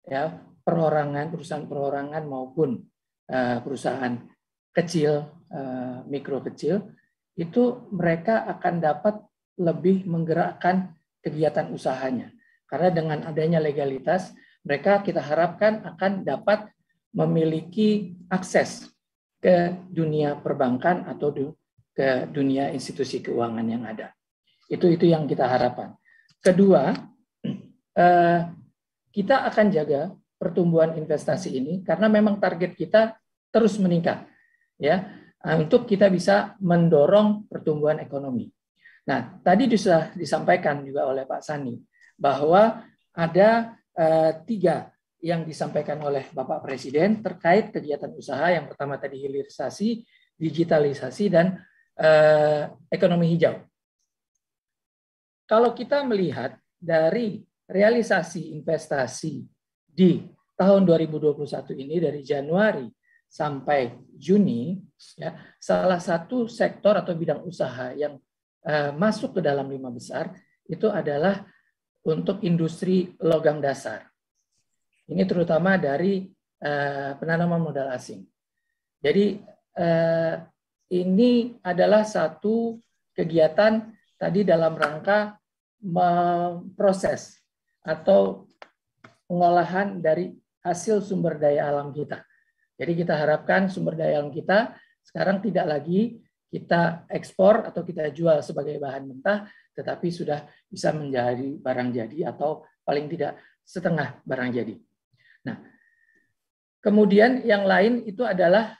ya perorangan perusahaan perorangan maupun uh, perusahaan kecil uh, mikro kecil itu mereka akan dapat lebih menggerakkan kegiatan usahanya karena dengan adanya legalitas mereka kita harapkan akan dapat memiliki akses ke dunia perbankan atau ke dunia institusi keuangan yang ada. Itu itu yang kita harapkan. Kedua, [clears throat] eh, kita akan jaga pertumbuhan investasi ini karena memang target kita terus meningkat, ya, nah, untuk kita bisa mendorong pertumbuhan ekonomi. Nah, tadi sudah disampaikan juga oleh Pak Sani bahwa ada eh, tiga yang disampaikan oleh Bapak Presiden terkait kegiatan usaha yang pertama tadi hilirisasi, digitalisasi dan eh, ekonomi hijau. Kalau kita melihat dari realisasi investasi di tahun 2021 ini dari Januari sampai Juni, ya, salah satu sektor atau bidang usaha yang uh, masuk ke dalam lima besar itu adalah untuk industri logam dasar. Ini terutama dari uh, penanaman modal asing. Jadi uh, ini adalah satu kegiatan tadi dalam rangka memproses atau pengolahan dari hasil sumber daya alam kita. Jadi kita harapkan sumber daya alam kita sekarang tidak lagi kita ekspor atau kita jual sebagai bahan mentah, tetapi sudah bisa menjadi barang jadi atau paling tidak setengah barang jadi. Nah, kemudian yang lain itu adalah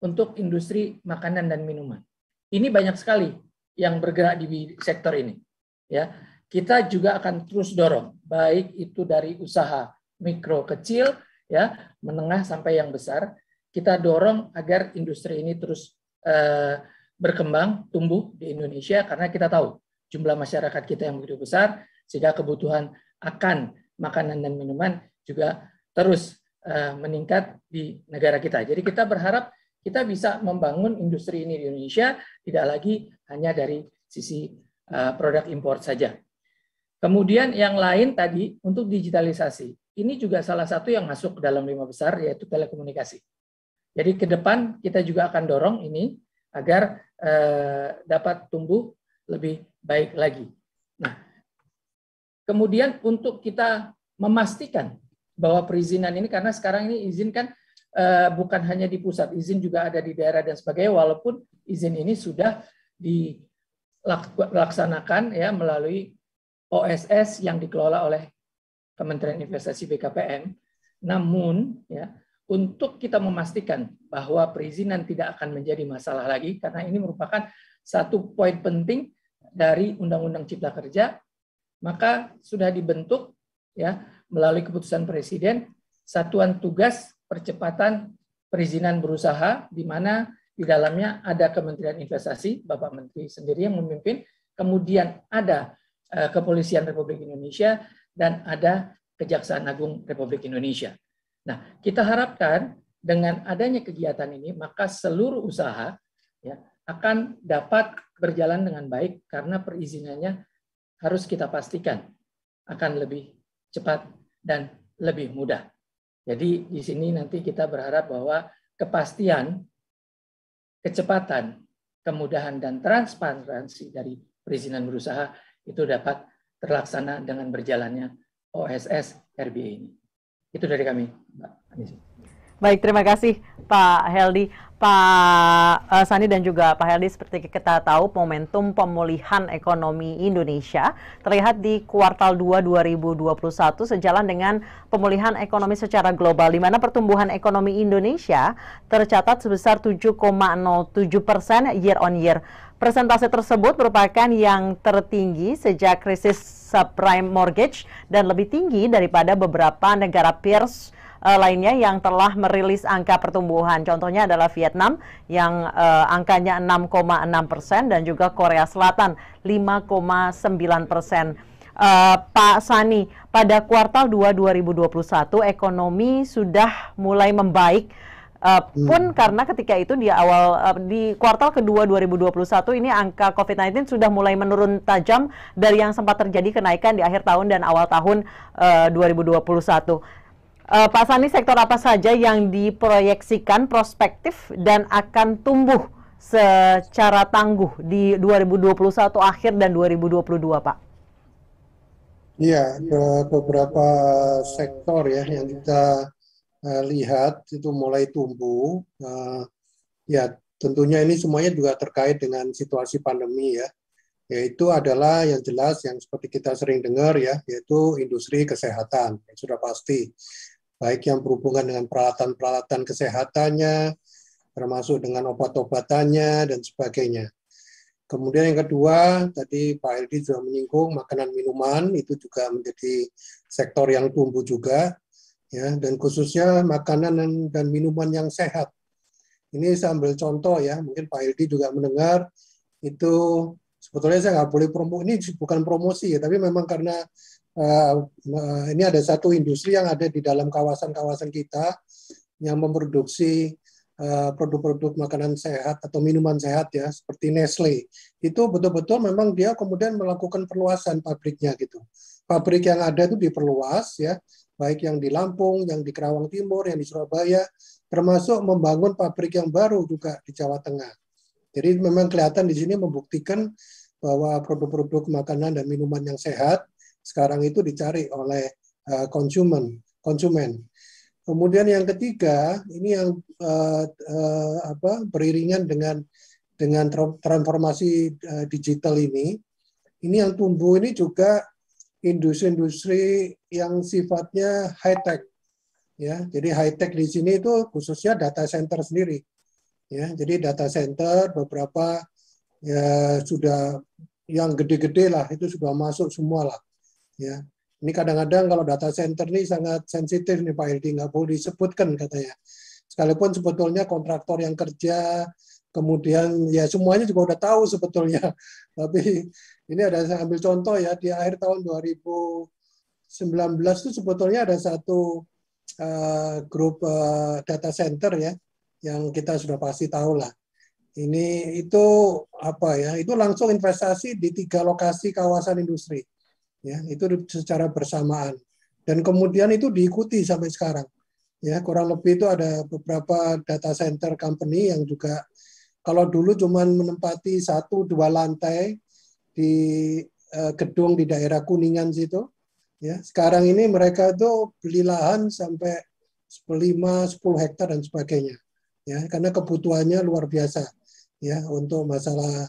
untuk industri makanan dan minuman. Ini banyak sekali yang bergerak di sektor ini. Ya, kita juga akan terus dorong baik itu dari usaha mikro kecil ya menengah sampai yang besar kita dorong agar industri ini terus eh, berkembang tumbuh di Indonesia karena kita tahu jumlah masyarakat kita yang begitu besar sehingga kebutuhan akan makanan dan minuman juga terus eh, meningkat di negara kita jadi kita berharap kita bisa membangun industri ini di Indonesia tidak lagi hanya dari sisi uh, produk impor saja. Kemudian yang lain tadi untuk digitalisasi. Ini juga salah satu yang masuk ke dalam lima besar yaitu telekomunikasi. Jadi ke depan kita juga akan dorong ini agar eh, dapat tumbuh lebih baik lagi. Nah, kemudian untuk kita memastikan bahwa perizinan ini karena sekarang ini izin kan eh, bukan hanya di pusat, izin juga ada di daerah dan sebagainya walaupun izin ini sudah dilaksanakan ya melalui OSS yang dikelola oleh Kementerian Investasi BKPM. Namun, ya, untuk kita memastikan bahwa perizinan tidak akan menjadi masalah lagi, karena ini merupakan satu poin penting dari Undang-Undang Cipta Kerja, maka sudah dibentuk ya melalui keputusan Presiden satuan tugas percepatan perizinan berusaha, di mana di dalamnya ada Kementerian Investasi, Bapak Menteri sendiri yang memimpin, kemudian ada Eh, Kepolisian Republik Indonesia dan ada Kejaksaan Agung Republik Indonesia. Nah, kita harapkan dengan adanya kegiatan ini maka seluruh usaha ya akan dapat berjalan dengan baik karena perizinannya harus kita pastikan akan lebih cepat dan lebih mudah. Jadi di sini nanti kita berharap bahwa kepastian, kecepatan, kemudahan dan transparansi dari perizinan berusaha itu dapat terlaksana dengan berjalannya OSS RBA ini. Itu dari kami, Mbak Anissa. Baik, terima kasih Pak Heldi. Pak eh, Sani dan juga Pak Heldi, seperti kita tahu momentum pemulihan ekonomi Indonesia terlihat di kuartal 2 2021 sejalan dengan pemulihan ekonomi secara global, di mana pertumbuhan ekonomi Indonesia tercatat sebesar 7,07 persen year on year. Persentase tersebut merupakan yang tertinggi sejak krisis subprime mortgage dan lebih tinggi daripada beberapa negara peers eh, lainnya yang telah merilis angka pertumbuhan. Contohnya adalah Vietnam yang uh, angkanya 6,6 persen dan juga Korea Selatan 5,9 persen. Uh, Pak Sani, pada kuartal 2 2021 ekonomi sudah mulai membaik Uh, pun hmm. karena ketika itu di awal uh, di kuartal kedua 2021 ini angka COVID-19 sudah mulai menurun tajam dari yang sempat terjadi kenaikan di akhir tahun dan awal tahun uh, 2021. Uh, Pak Sani, sektor apa saja yang diproyeksikan prospektif dan akan tumbuh secara tangguh di 2021 akhir dan 2022, Pak? Iya, eh, beberapa sektor ya yang kita Eh, lihat itu mulai tumbuh. Eh, ya tentunya ini semuanya juga terkait dengan situasi pandemi ya. Yaitu adalah yang jelas yang seperti kita sering dengar ya, yaitu industri kesehatan yang sudah pasti. Baik yang berhubungan dengan peralatan-peralatan kesehatannya, termasuk dengan obat-obatannya dan sebagainya. Kemudian yang kedua, tadi Pak Eldi juga menyinggung makanan minuman itu juga menjadi sektor yang tumbuh juga ya dan khususnya makanan dan minuman yang sehat. Ini sambil contoh ya, mungkin Pak Ildi juga mendengar itu sebetulnya saya nggak boleh promo ini bukan promosi ya, tapi memang karena uh, ini ada satu industri yang ada di dalam kawasan-kawasan kita yang memproduksi eh, produk -produk makanan sehat atau minuman sehat ya, seperti Nestle itu betul-betul memang dia kemudian melakukan perluasan pabriknya gitu pabrik yang ada itu diperluas ya, baik yang di Lampung, yang di Kerawang Timur, yang di Surabaya, termasuk membangun pabrik yang baru juga di Jawa Tengah. Jadi memang kelihatan di sini membuktikan bahwa produk-produk makanan dan minuman yang sehat sekarang itu dicari oleh eh, konsumen, konsumen. Kemudian yang ketiga, ini yang uh, uh, apa, beriringan dengan dengan transformasi digital ini, ini yang tumbuh ini juga industri-industri yang sifatnya high tech. Ya, jadi high tech di sini itu khususnya data center sendiri. Ya, jadi data center beberapa ya sudah yang gede-gede lah itu sudah masuk semua lah. Ya. Ini kadang-kadang kalau data center ini sangat sensitif nih Pak Hildi, nggak boleh disebutkan katanya. Sekalipun sebetulnya kontraktor yang kerja kemudian ya semuanya juga udah tahu sebetulnya [laughs] tapi ini ada saya ambil contoh ya di akhir tahun 2019 itu sebetulnya ada satu uh, grup uh, data center ya yang kita sudah pasti tahu lah ini itu apa ya itu langsung investasi di tiga lokasi kawasan industri ya itu secara bersamaan dan kemudian itu diikuti sampai sekarang ya kurang lebih itu ada beberapa data center company yang juga kalau dulu cuma menempati satu dua lantai di eh, gedung di daerah Kuningan situ, ya. Sekarang ini mereka itu beli lahan sampai 5 10 hektar dan sebagainya. Ya, karena kebutuhannya luar biasa. Ya, untuk masalah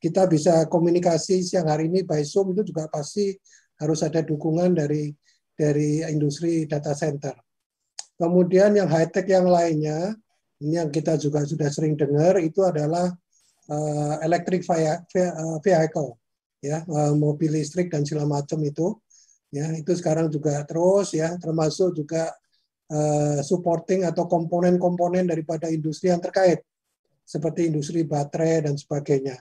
kita bisa komunikasi siang hari ini by Zoom itu juga pasti harus ada dukungan dari dari industri data center. Kemudian yang high tech yang lainnya ini yang kita juga sudah sering dengar itu adalah uh, electric eh, vehicle ya uh, mobil listrik dan segala macam itu ya itu sekarang juga terus ya termasuk juga uh, supporting atau komponen-komponen daripada industri yang terkait seperti industri baterai dan sebagainya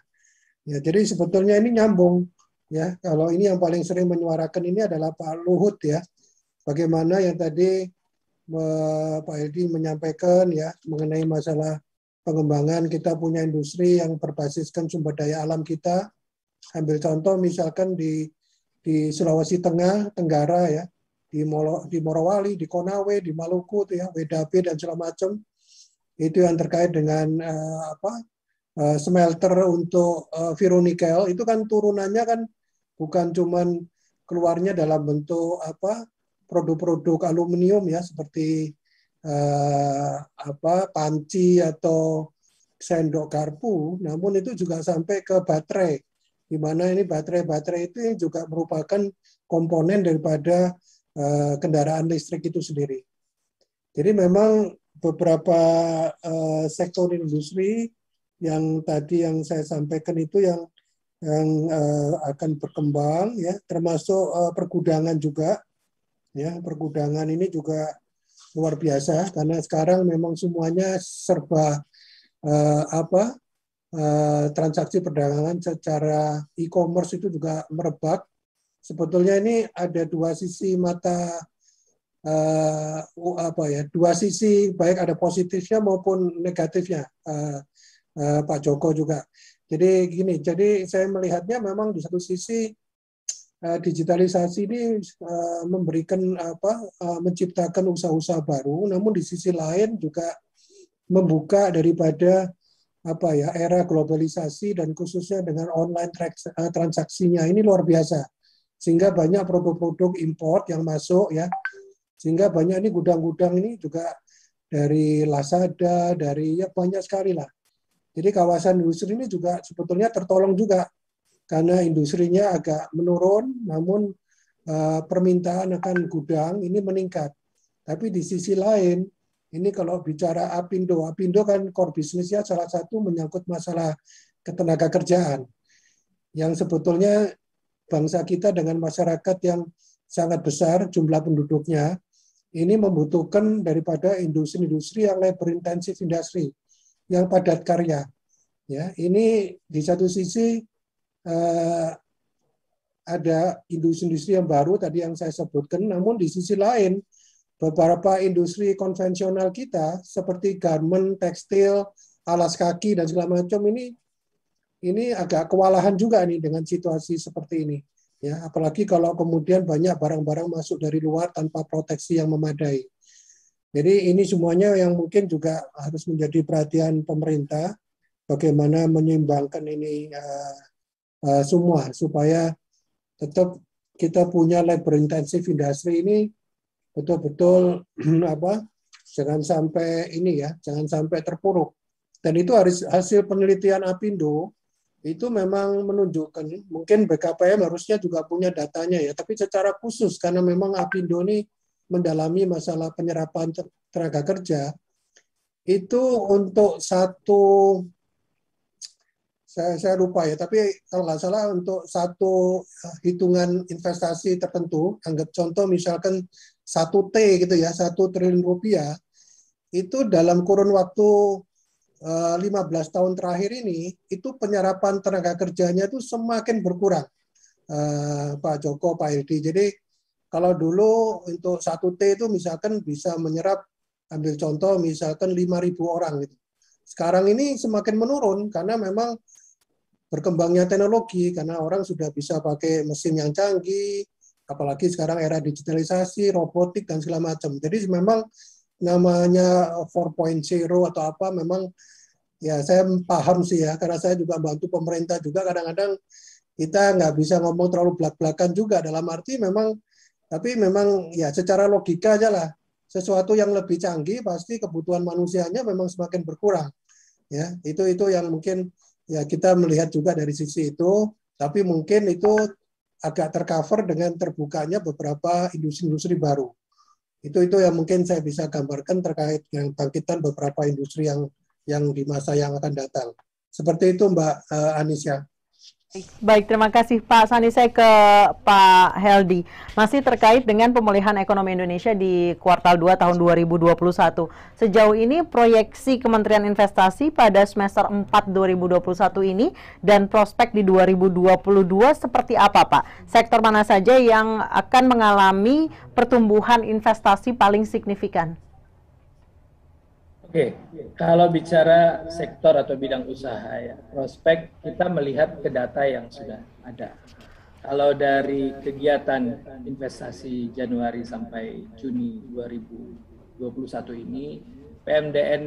ya jadi sebetulnya ini nyambung ya kalau ini yang paling sering menyuarakan ini adalah Pak Luhut ya bagaimana yang tadi Pak Edi menyampaikan ya mengenai masalah pengembangan kita punya industri yang berbasiskan sumber daya alam kita. Ambil contoh misalkan di di Sulawesi Tengah, Tenggara ya, di Molo, di Morowali, di Konawe, di Maluku itu ya, WDAP dan segala macam. Itu yang terkait dengan uh, apa? Uh, smelter untuk uh, eh, ferronikel itu kan turunannya kan bukan cuman keluarnya dalam bentuk apa? produk-produk aluminium ya seperti eh, apa panci atau sendok garpu, namun itu juga sampai ke baterai, di mana ini baterai-baterai itu juga merupakan komponen daripada eh, kendaraan listrik itu sendiri. Jadi memang beberapa eh, sektor industri yang tadi yang saya sampaikan itu yang yang uh, akan berkembang ya termasuk uh, pergudangan juga Ya, pergudangan ini juga luar biasa karena sekarang memang semuanya serba eh, apa eh, transaksi perdagangan secara e-commerce itu juga merebak. Sebetulnya ini ada dua sisi mata eh, apa ya, dua sisi baik ada positifnya maupun negatifnya. Eh, eh, Pak Joko juga. Jadi gini, jadi saya melihatnya memang di satu sisi Eh, digitalisasi ini eh, memberikan apa eh, menciptakan usaha-usaha baru namun di sisi lain juga membuka daripada apa ya era globalisasi dan khususnya dengan online transaksinya ini luar biasa sehingga banyak produk-produk import yang masuk ya sehingga banyak ini gudang-gudang ini juga dari Lazada dari ya banyak sekali lah jadi kawasan industri ini juga sebetulnya tertolong juga karena industrinya agak menurun, namun eh, permintaan akan gudang ini meningkat. Tapi di sisi lain, ini kalau bicara Apindo, Apindo kan core bisnisnya salah satu menyangkut masalah ketenaga kerjaan. Yang sebetulnya bangsa kita dengan masyarakat yang sangat besar jumlah penduduknya, ini membutuhkan daripada industri-industri yang labor intensif industri, yang padat karya. Ya, ini di satu sisi Eh, ada industri-industri yang baru tadi yang saya sebutkan, namun di sisi lain beberapa industri konvensional kita seperti garment, tekstil, alas kaki dan segala macam ini ini agak kewalahan juga nih dengan situasi seperti ini ya apalagi kalau kemudian banyak barang-barang masuk dari luar tanpa proteksi yang memadai. Jadi ini semuanya yang mungkin juga harus menjadi perhatian pemerintah bagaimana menyeimbangkan ini uh, Eh, semua supaya tetap kita punya labor intensif industri ini betul-betul [clears throat] apa jangan sampai ini ya jangan sampai terpuruk dan itu hasil penelitian Apindo itu memang menunjukkan mungkin BKPM harusnya juga punya datanya ya tapi secara khusus karena memang Apindo ini mendalami masalah penyerapan tenaga kerja itu untuk satu saya, saya lupa ya, tapi kalau nggak salah untuk satu eh, hitungan investasi tertentu, anggap contoh misalkan satu T gitu ya, satu triliun rupiah, itu dalam kurun waktu 15 eh, tahun terakhir ini, itu penyerapan tenaga kerjanya itu semakin berkurang, eh, Pak Joko, Pak Hildi. Jadi kalau dulu untuk satu T itu misalkan bisa menyerap, ambil contoh misalkan 5.000 orang gitu. Sekarang ini semakin menurun karena memang berkembangnya teknologi karena orang sudah bisa pakai mesin yang canggih, apalagi sekarang era digitalisasi, robotik dan segala macam. Jadi memang namanya 4.0 atau apa memang ya saya paham sih ya karena saya juga bantu pemerintah juga kadang-kadang kita nggak bisa ngomong terlalu belak-belakan juga dalam arti memang tapi memang ya secara logika aja lah sesuatu yang lebih canggih pasti kebutuhan manusianya memang semakin berkurang ya itu itu yang mungkin ya kita melihat juga dari sisi itu, tapi mungkin itu agak tercover dengan terbukanya beberapa industri-industri baru. Itu itu yang mungkin saya bisa gambarkan terkait dengan bangkitan beberapa industri yang yang di masa yang akan datang. Seperti itu Mbak uh, Anisya. Baik, terima kasih Pak Sani. Saya ke Pak Heldi. Masih terkait dengan pemulihan ekonomi Indonesia di kuartal 2 tahun 2021. Sejauh ini proyeksi Kementerian Investasi pada semester 4 2021 ini dan prospek di 2022 seperti apa Pak? Sektor mana saja yang akan mengalami pertumbuhan investasi paling signifikan? Oke, okay. kalau bicara sektor atau bidang usaha ya, prospek kita melihat ke data yang sudah ada. Kalau dari kegiatan investasi Januari sampai Juni 2021 ini, PMDN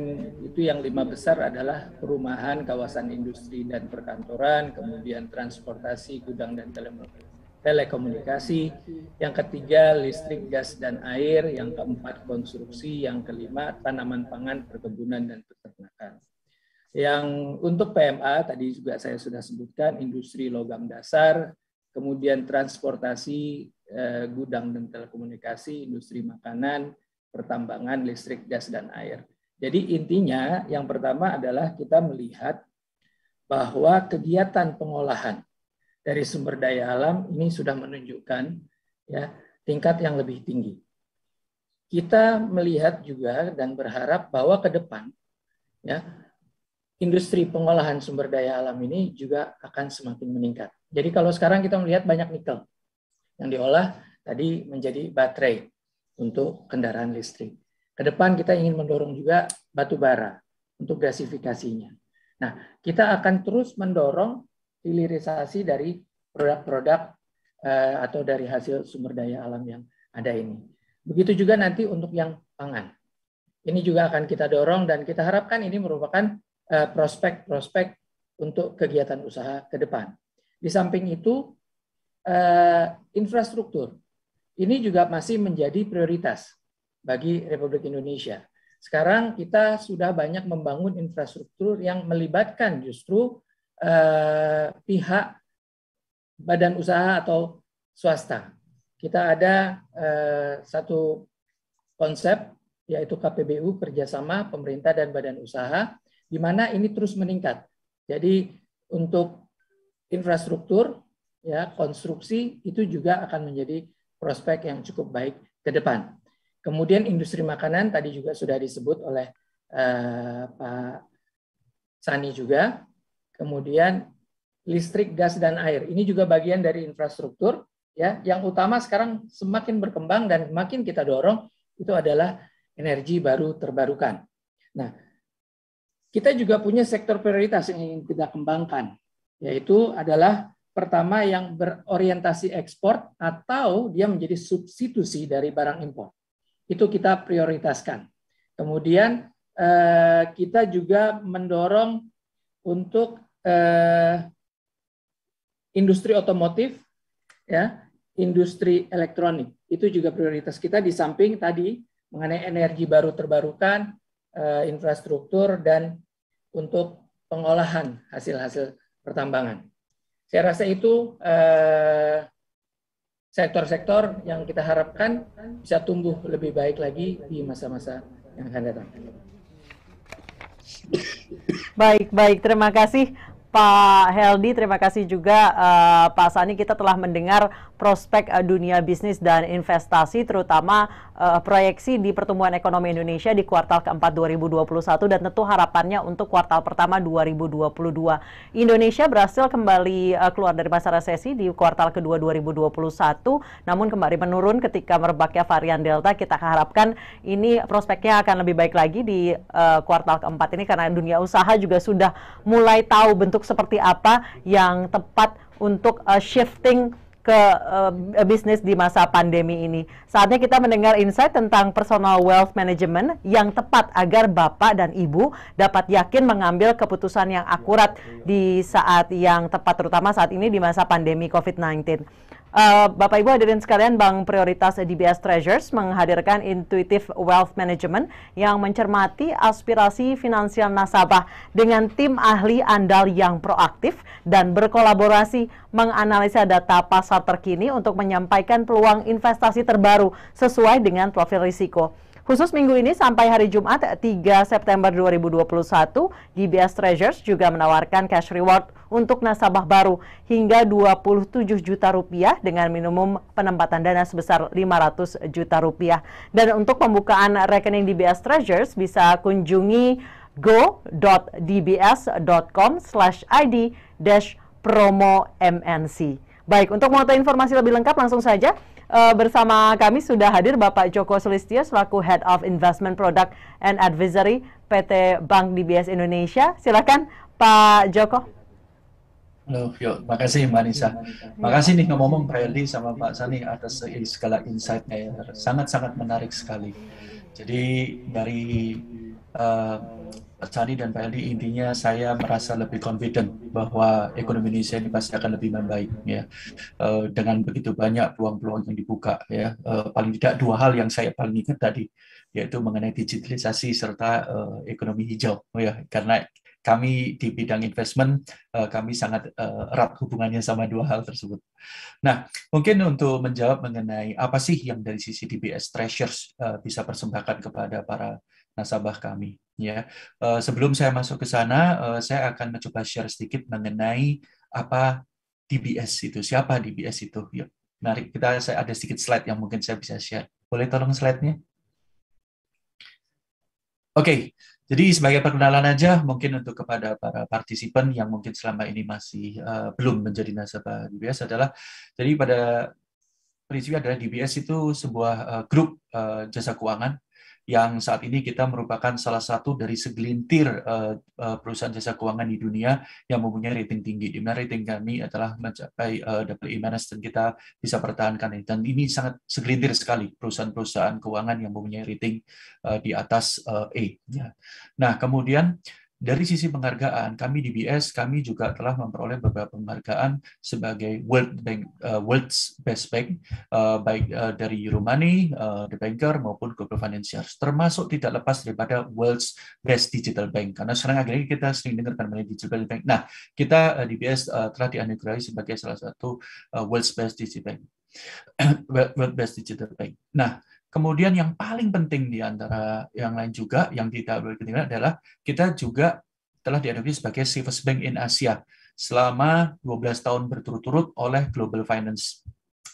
itu yang lima besar adalah perumahan, kawasan industri dan perkantoran, kemudian transportasi, gudang dan telekomunikasi telekomunikasi, yang ketiga listrik, gas, dan air, yang keempat konstruksi, yang kelima tanaman pangan, perkebunan, dan peternakan. Yang untuk PMA tadi juga saya sudah sebutkan industri logam dasar, kemudian transportasi, eh, gudang dan telekomunikasi, industri makanan, pertambangan, listrik, gas, dan air. Jadi intinya yang pertama adalah kita melihat bahwa kegiatan pengolahan dari sumber daya alam ini sudah menunjukkan ya tingkat yang lebih tinggi. Kita melihat juga dan berharap bahwa ke depan ya industri pengolahan sumber daya alam ini juga akan semakin meningkat. Jadi kalau sekarang kita melihat banyak nikel yang diolah tadi menjadi baterai untuk kendaraan listrik. Ke depan kita ingin mendorong juga batu bara untuk gasifikasinya. Nah, kita akan terus mendorong hilirisasi dari produk-produk eh, atau dari hasil sumber daya alam yang ada ini. Begitu juga nanti untuk yang pangan. Ini juga akan kita dorong dan kita harapkan ini merupakan eh, prospek-prospek untuk kegiatan usaha ke depan. Di samping itu, eh, infrastruktur ini juga masih menjadi prioritas bagi Republik Indonesia. Sekarang kita sudah banyak membangun infrastruktur yang melibatkan justru eh, pihak badan usaha atau swasta. Kita ada eh, satu konsep yaitu KPBU kerjasama pemerintah dan badan usaha, di mana ini terus meningkat. Jadi untuk infrastruktur, ya konstruksi itu juga akan menjadi prospek yang cukup baik ke depan. Kemudian industri makanan tadi juga sudah disebut oleh eh, Pak Sani juga kemudian listrik, gas dan air. Ini juga bagian dari infrastruktur ya. Yang utama sekarang semakin berkembang dan makin kita dorong itu adalah energi baru terbarukan. Nah, kita juga punya sektor prioritas yang ingin kita kembangkan, yaitu adalah pertama yang berorientasi ekspor atau dia menjadi substitusi dari barang impor. Itu kita prioritaskan. Kemudian eh, kita juga mendorong untuk eh, industri otomotif, ya, industri elektronik. Itu juga prioritas kita di samping tadi mengenai energi baru terbarukan, eh, infrastruktur dan untuk pengolahan hasil-hasil pertambangan. Saya rasa itu sektor eh, sektor-sektor yang kita harapkan bisa tumbuh lebih baik lagi di masa-masa yang akan datang. Baik, baik. Terima kasih Pak Heldi, terima kasih juga uh, Pak Sani. Kita telah mendengar prospek uh, dunia bisnis dan investasi terutama uh, proyeksi di pertumbuhan ekonomi Indonesia di kuartal keempat 2021 dan tentu harapannya untuk kuartal pertama 2022. Indonesia berhasil kembali uh, keluar dari masa resesi di kuartal kedua 2021 namun kembali menurun ketika merebaknya varian Delta kita harapkan ini prospeknya akan lebih baik lagi di uh, kuartal keempat ini karena dunia usaha juga sudah mulai tahu bentuk seperti apa yang tepat untuk uh, shifting ke uh, bisnis di masa pandemi ini. Saatnya kita mendengar insight tentang personal wealth management yang tepat agar Bapak dan Ibu dapat yakin mengambil keputusan yang akurat iya. di saat yang tepat terutama saat ini di masa pandemi COVID-19. Uh, Bapak Ibu hadirin sekalian, Bank Prioritas DBS Treasures menghadirkan Intuitive Wealth Management yang mencermati aspirasi finansial nasabah dengan tim ahli andal yang proaktif dan berkolaborasi menganalisa data pasar terkini untuk menyampaikan peluang investasi terbaru sesuai dengan profil risiko. Khusus minggu ini sampai hari Jumat 3 September 2021, DBS Treasures juga menawarkan cash reward untuk nasabah baru hingga 27 juta rupiah dengan minimum penempatan dana sebesar 500 juta rupiah. Dan untuk pembukaan rekening DBS Treasures bisa kunjungi go.dbs.com slash id dash promo MNC. Baik, untuk mengetahui informasi lebih lengkap langsung saja uh, bersama kami sudah hadir Bapak Joko Sulistyo selaku Head of Investment Product and Advisory PT Bank DBS Indonesia. Silakan Pak Joko. Halo, yuk. Makasih Mbak Nisa. Makasih nih ngomong Pak Eli sama Pak Sani atas segala insight-nya Sangat-sangat menarik sekali. Jadi dari uh, Pak dan Pak Eli intinya saya merasa lebih confident bahwa ekonomi Indonesia ini pasti akan lebih membaik ya eh, dengan begitu banyak peluang-peluang yang dibuka ya eh, paling tidak dua hal yang saya paling ingat tadi yaitu mengenai digitalisasi serta eh, ekonomi hijau ya karena kami di bidang investment kami sangat erat hubungannya sama dua hal tersebut. Nah, mungkin untuk menjawab mengenai apa sih yang dari sisi DBS Treasures bisa persembahkan kepada para nasabah kami ya. Eh, sebelum saya masuk ke sana, eh, saya akan mencoba share sedikit mengenai apa DBS itu, siapa DBS itu. Yuk, mari Kita saya ada sedikit slide yang mungkin saya bisa share. Boleh tolong slide-nya? Oke, okay. jadi sebagai perkenalan aja mungkin untuk kepada para partisipan yang mungkin selama ini masih uh, belum menjadi nasabah DBS adalah jadi pada prinsipnya adalah DBS itu sebuah uh, grup uh, jasa keuangan yang saat ini kita merupakan salah satu dari segelintir eh, eh, perusahaan jasa keuangan di dunia yang mempunyai rating tinggi. Di mana rating kami adalah mencapai uh, A minus dan kita bisa pertahankan ini. Dan ini sangat segelintir sekali perusahaan-perusahaan keuangan yang mempunyai rating di atas uh, A. Ya. Nah, kemudian dari sisi penghargaan, kami di BS kami juga telah memperoleh beberapa penghargaan sebagai World Bank uh, World's Best Bank uh, baik uh, dari Euromoney, uh, The Banker maupun Global Financiers termasuk tidak lepas daripada World's Best Digital Bank karena sekarang akhirnya kita sering dengar mengenai digital bank. Nah, kita uh, di BS uh, telah dianugerahi sebagai salah satu uh, World's Best Digital Bank. [clears throat] World Best Digital Bank. Nah, Kemudian yang paling penting di antara yang lain juga yang tidak boleh ketinggalan adalah kita juga telah diadopsi sebagai safest bank in Asia selama 12 tahun berturut-turut oleh Global Finance.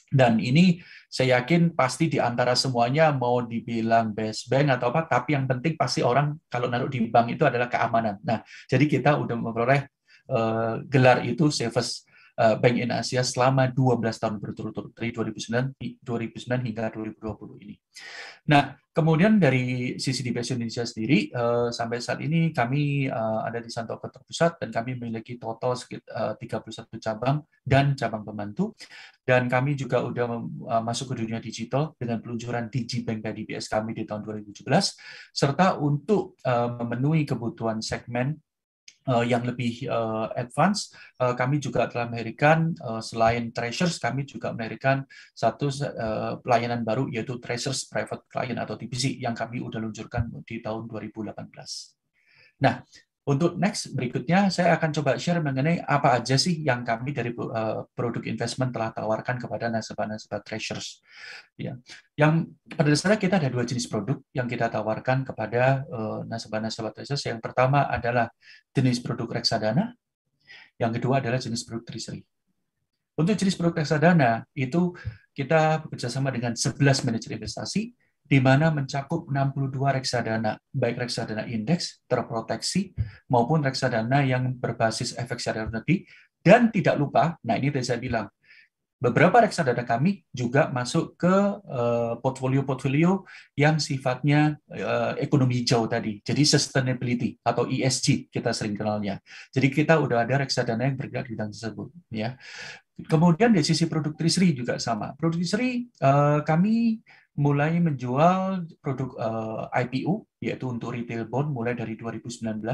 Dan ini saya yakin pasti di antara semuanya mau dibilang best bank atau apa, tapi yang penting pasti orang kalau naruh di bank itu adalah keamanan. Nah, jadi kita udah memperoleh uh, gelar itu safest Eh, Bank in Asia selama 12 tahun berturut-turut dari 2009 2009 hingga 2020 ini. Nah, kemudian dari sisi DBS Indonesia sendiri eh, sampai saat ini kami eh, ada di Santo Keterpusat Pusat dan kami memiliki total sekitar 31 cabang dan cabang pembantu dan kami juga uh, masuk ke dunia digital dengan peluncuran DigiBank dan DBS kami di tahun 2017 serta untuk memenuhi kebutuhan segmen uh, yang lebih uh, advance, uh, kami juga telah melahirkan uh, selain Treasures, kami juga melahirkan satu uh, pelayanan baru yaitu Treasures Private Client atau TPC yang kami sudah luncurkan di tahun 2018. Nah, untuk next berikutnya saya akan coba share mengenai apa aja sih yang kami dari uh, produk investment telah tawarkan kepada nasabah-nasabah treasures. Ya. Yang pada dasarnya kita ada dua jenis produk yang kita tawarkan kepada nasabah eh, nasabah-nasabah treasures. Yang pertama adalah jenis produk reksadana, yang kedua adalah jenis produk treasury. Untuk jenis produk reksadana itu kita bekerjasama dengan 11 manajer investasi di mana mencakup 62 reksadana, baik reksadana indeks terproteksi maupun reksadana yang berbasis efek syariah negeri. Dan tidak lupa, nah ini tadi saya bilang, beberapa reksadana kami juga masuk ke eh, portfolio-portfolio yang sifatnya eh, ekonomi hijau tadi, jadi sustainability atau ESG kita sering kenalnya. Jadi kita udah ada reksadana yang bergerak di bidang tersebut. ya. Kemudian di sisi produk Trisri juga sama. Produk Trisri eh, kami mulai menjual produk uh, eh, IPU yaitu untuk retail bond mulai dari 2019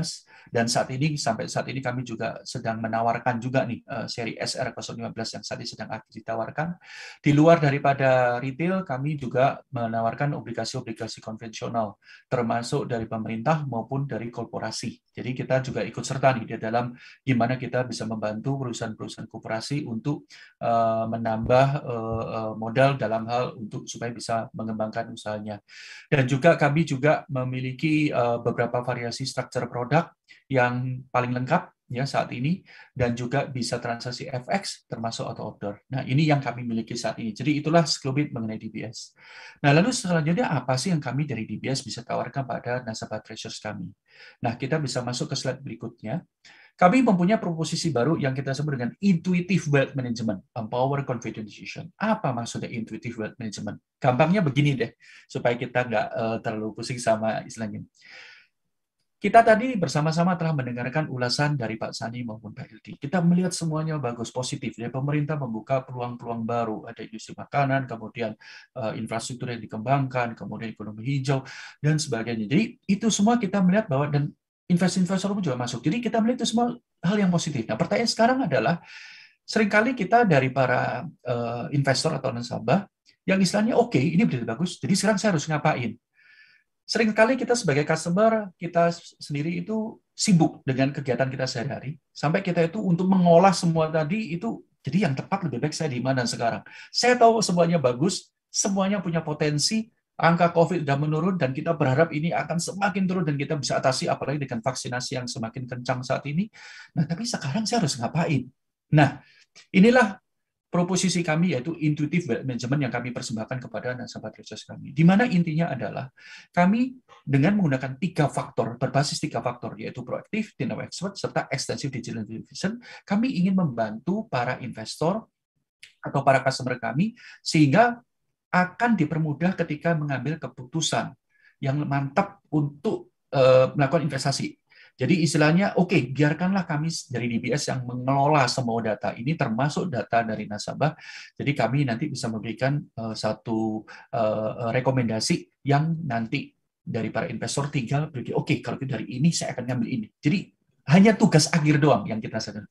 dan saat ini sampai saat ini kami juga sedang menawarkan juga nih eh, seri SR015 yang saat ini sedang aktif ditawarkan. Di luar daripada retail kami juga menawarkan obligasi-obligasi konvensional termasuk dari pemerintah maupun dari korporasi. Jadi kita juga ikut serta nih di dalam gimana kita bisa membantu perusahaan-perusahaan korporasi untuk eh, menambah eh, modal dalam hal untuk supaya bisa mengembangkan usahanya. Dan juga kami juga memiliki memiliki uh, beberapa variasi struktur produk yang paling lengkap ya saat ini dan juga bisa transaksi FX termasuk auto order. Nah, ini yang kami miliki saat ini. Jadi itulah sekelumit mengenai DBS. Nah, lalu selanjutnya apa sih yang kami dari DBS bisa tawarkan pada nasabah treasures kami? Nah, kita bisa masuk ke slide berikutnya. Kami mempunyai proposisi baru yang kita sebut dengan intuitive wealth management, empower confident decision. Apa maksudnya intuitive wealth management? Gampangnya begini deh, supaya kita nggak uh, terlalu pusing sama istilahnya. Kita tadi bersama-sama telah mendengarkan ulasan dari Pak Sani maupun Pak Ildi. Kita melihat semuanya bagus, positif. Ya, pemerintah membuka peluang-peluang baru. Ada industri makanan, kemudian eh, infrastruktur yang dikembangkan, kemudian ekonomi hijau, dan sebagainya. Jadi itu semua kita melihat bahwa dan investor-investor pun juga masuk. Jadi kita melihat itu semua hal yang positif. Nah, pertanyaan sekarang adalah seringkali kita dari para uh, investor atau nasabah yang istilahnya oke, okay, ini berita bagus, jadi sekarang saya harus ngapain? Seringkali kita sebagai customer, kita sendiri itu sibuk dengan kegiatan kita sehari-hari, sampai kita itu untuk mengolah semua tadi itu, jadi yang tepat lebih baik saya di mana sekarang. Saya tahu semuanya bagus, semuanya punya potensi, angka COVID sudah menurun dan kita berharap ini akan semakin turun dan kita bisa atasi apalagi dengan vaksinasi yang semakin kencang saat ini. Nah, tapi sekarang saya harus ngapain? Nah, inilah proposisi kami yaitu intuitive management yang kami persembahkan kepada nasabah research kami. Di mana intinya adalah kami dengan menggunakan tiga faktor, berbasis tiga faktor, yaitu proaktif, dinam expert, serta extensive digital division, kami ingin membantu para investor atau para customer kami sehingga akan dipermudah ketika mengambil keputusan yang mantap untuk eh, melakukan investasi. Jadi istilahnya, oke, okay, biarkanlah kami dari DBS yang mengelola semua data ini, termasuk data dari nasabah. Jadi kami nanti bisa memberikan uh, satu uh, rekomendasi yang nanti dari para investor tinggal oke, okay, kalau dari ini saya akan ngambil ini. Jadi hanya tugas akhir doang yang kita sadar.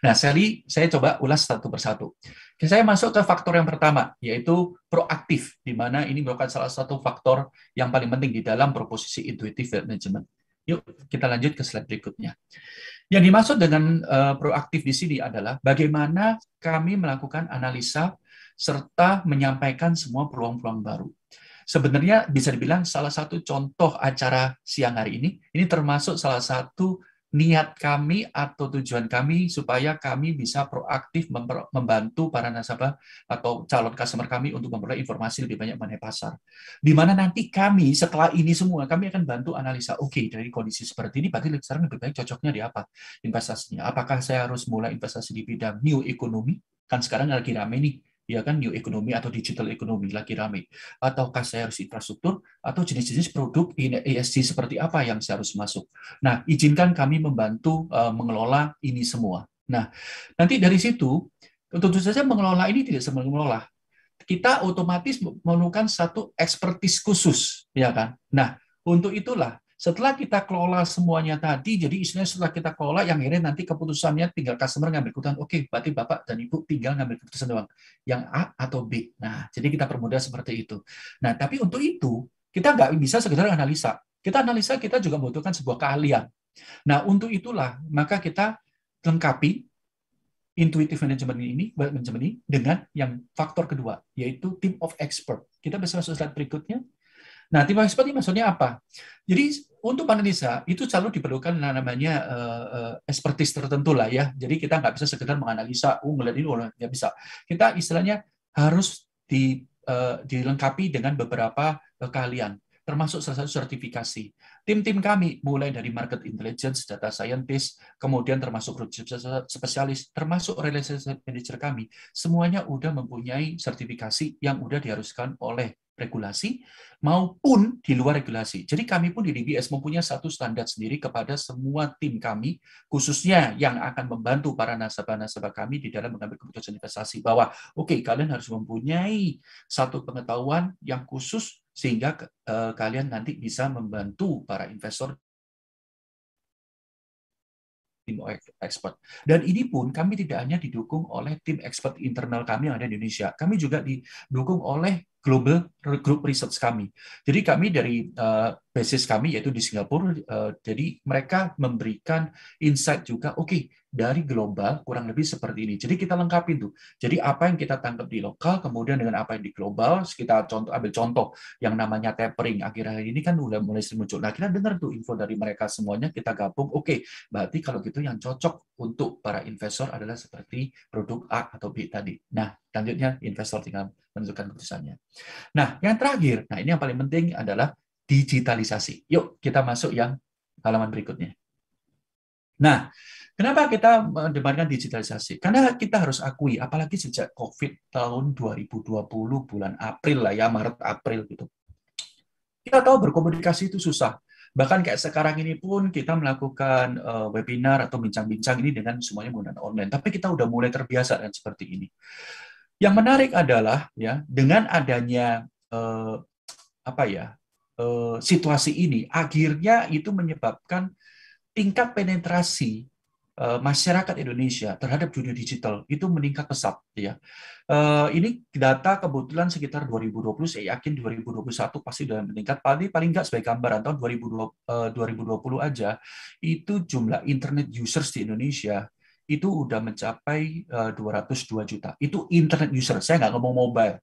Nah, Sally, saya coba ulas satu persatu. Saya masuk ke faktor yang pertama, yaitu proaktif, di mana ini merupakan salah satu faktor yang paling penting di dalam proposisi intuitive management. Yuk, kita lanjut ke slide berikutnya. Yang dimaksud dengan uh, proaktif di sini adalah bagaimana kami melakukan analisa serta menyampaikan semua peluang-peluang baru sebenarnya bisa dibilang salah satu contoh acara siang hari ini, ini termasuk salah satu niat kami atau tujuan kami supaya kami bisa proaktif membantu para nasabah atau calon customer kami untuk memperoleh informasi lebih banyak mengenai pasar. Di mana nanti kami setelah ini semua kami akan bantu analisa. Oke, okay, dari kondisi seperti ini berarti sekarang lebih banyak cocoknya di apa investasinya? Apakah saya harus mulai investasi di bidang new economy? Kan sekarang lagi rame nih ya kan new economy atau digital economy lagi rame atau harus infrastruktur atau jenis-jenis produk ESG seperti apa yang harus masuk. Nah, izinkan kami membantu eh, mengelola ini semua. Nah, nanti dari situ tentu saja mengelola ini tidak semua mengelola. Kita otomatis memerlukan satu ekspertis khusus, ya kan? Nah, untuk itulah setelah kita kelola semuanya tadi, jadi istilahnya setelah kita kelola, yang akhirnya nanti keputusannya tinggal customer ngambil keputusan. Oke, berarti Bapak dan Ibu tinggal ngambil keputusan doang. Yang A atau B. Nah, jadi kita permudah seperti itu. Nah, tapi untuk itu, kita nggak bisa sekedar analisa. Kita analisa, kita juga membutuhkan sebuah keahlian. Nah, untuk itulah, maka kita lengkapi intuitive management ini, management ini dengan yang faktor kedua, yaitu team of expert. Kita bisa masuk slide berikutnya. Nah, tipe expert ini maksudnya apa? Jadi untuk analisa itu selalu diperlukan namanya uh, expertise tertentu lah ya. Jadi kita nggak bisa sekedar menganalisa, oh ngeliat ini, oh nggak bisa. Kita istilahnya harus di, uh, dilengkapi dengan beberapa keahlian, termasuk salah satu sertifikasi tim-tim kami mulai dari market intelligence, data scientist, kemudian termasuk group spesialis, termasuk relationship manager kami, semuanya udah mempunyai sertifikasi yang udah diharuskan oleh regulasi maupun di luar regulasi. Jadi kami pun di DBS mempunyai satu standar sendiri kepada semua tim kami, khususnya yang akan membantu para nasabah-nasabah kami di dalam mengambil keputusan investasi bahwa oke okay, kalian harus mempunyai satu pengetahuan yang khusus sehingga eh, kalian nanti bisa membantu para investor tim expert. Dan ini pun kami tidak hanya didukung oleh tim expert internal kami yang ada di Indonesia, kami juga didukung oleh global group research kami. Jadi kami dari eh, basis kami yaitu di Singapura, eh, jadi mereka memberikan insight juga, oke, okay, dari global kurang lebih seperti ini. Jadi kita lengkapi tuh. Jadi apa yang kita tangkap di lokal, kemudian dengan apa yang di global, kita contoh ambil contoh yang namanya tapering. Akhir-akhir ini kan udah mulai muncul. Nah kita dengar tuh info dari mereka semuanya, kita gabung. Oke, okay, berarti kalau gitu yang cocok untuk para investor adalah seperti produk A atau B tadi. Nah selanjutnya investor tinggal menentukan keputusannya. Nah yang terakhir, nah ini yang paling penting adalah digitalisasi. Yuk kita masuk yang halaman berikutnya. Nah, Kenapa kita mendebarkan digitalisasi? Karena kita harus akui, apalagi sejak COVID tahun 2020 bulan April lah ya, Maret April gitu. Kita tahu berkomunikasi itu susah. Bahkan kayak sekarang ini pun kita melakukan eh, webinar atau bincang-bincang ini dengan semuanya menggunakan online. Tapi kita udah mulai terbiasa dengan seperti ini. Yang menarik adalah ya dengan adanya uh, apa ya uh, situasi ini, akhirnya itu menyebabkan tingkat penetrasi Eh, masyarakat Indonesia terhadap dunia digital itu meningkat pesat ya. Eh, ini data kebetulan sekitar 2020 saya yakin 2021 pasti sudah meningkat paling paling nggak sebagai gambaran tahun 2020 2020 eh, aja itu jumlah internet users di Indonesia itu udah mencapai 202 juta. Itu internet user. Saya nggak ngomong mobile.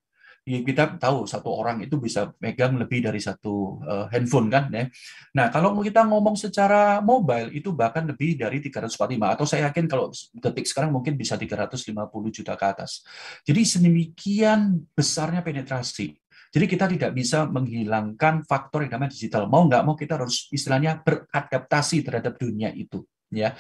Ya, kita tahu satu orang itu bisa megang lebih dari satu uh, handphone kan ya. Nah, kalau kita ngomong secara mobile itu bahkan lebih dari 345 atau saya yakin kalau detik sekarang mungkin bisa 350 juta ke atas. Jadi sedemikian besarnya penetrasi. Jadi kita tidak bisa menghilangkan faktor yang namanya digital. Mau nggak mau kita harus istilahnya beradaptasi terhadap dunia itu ya.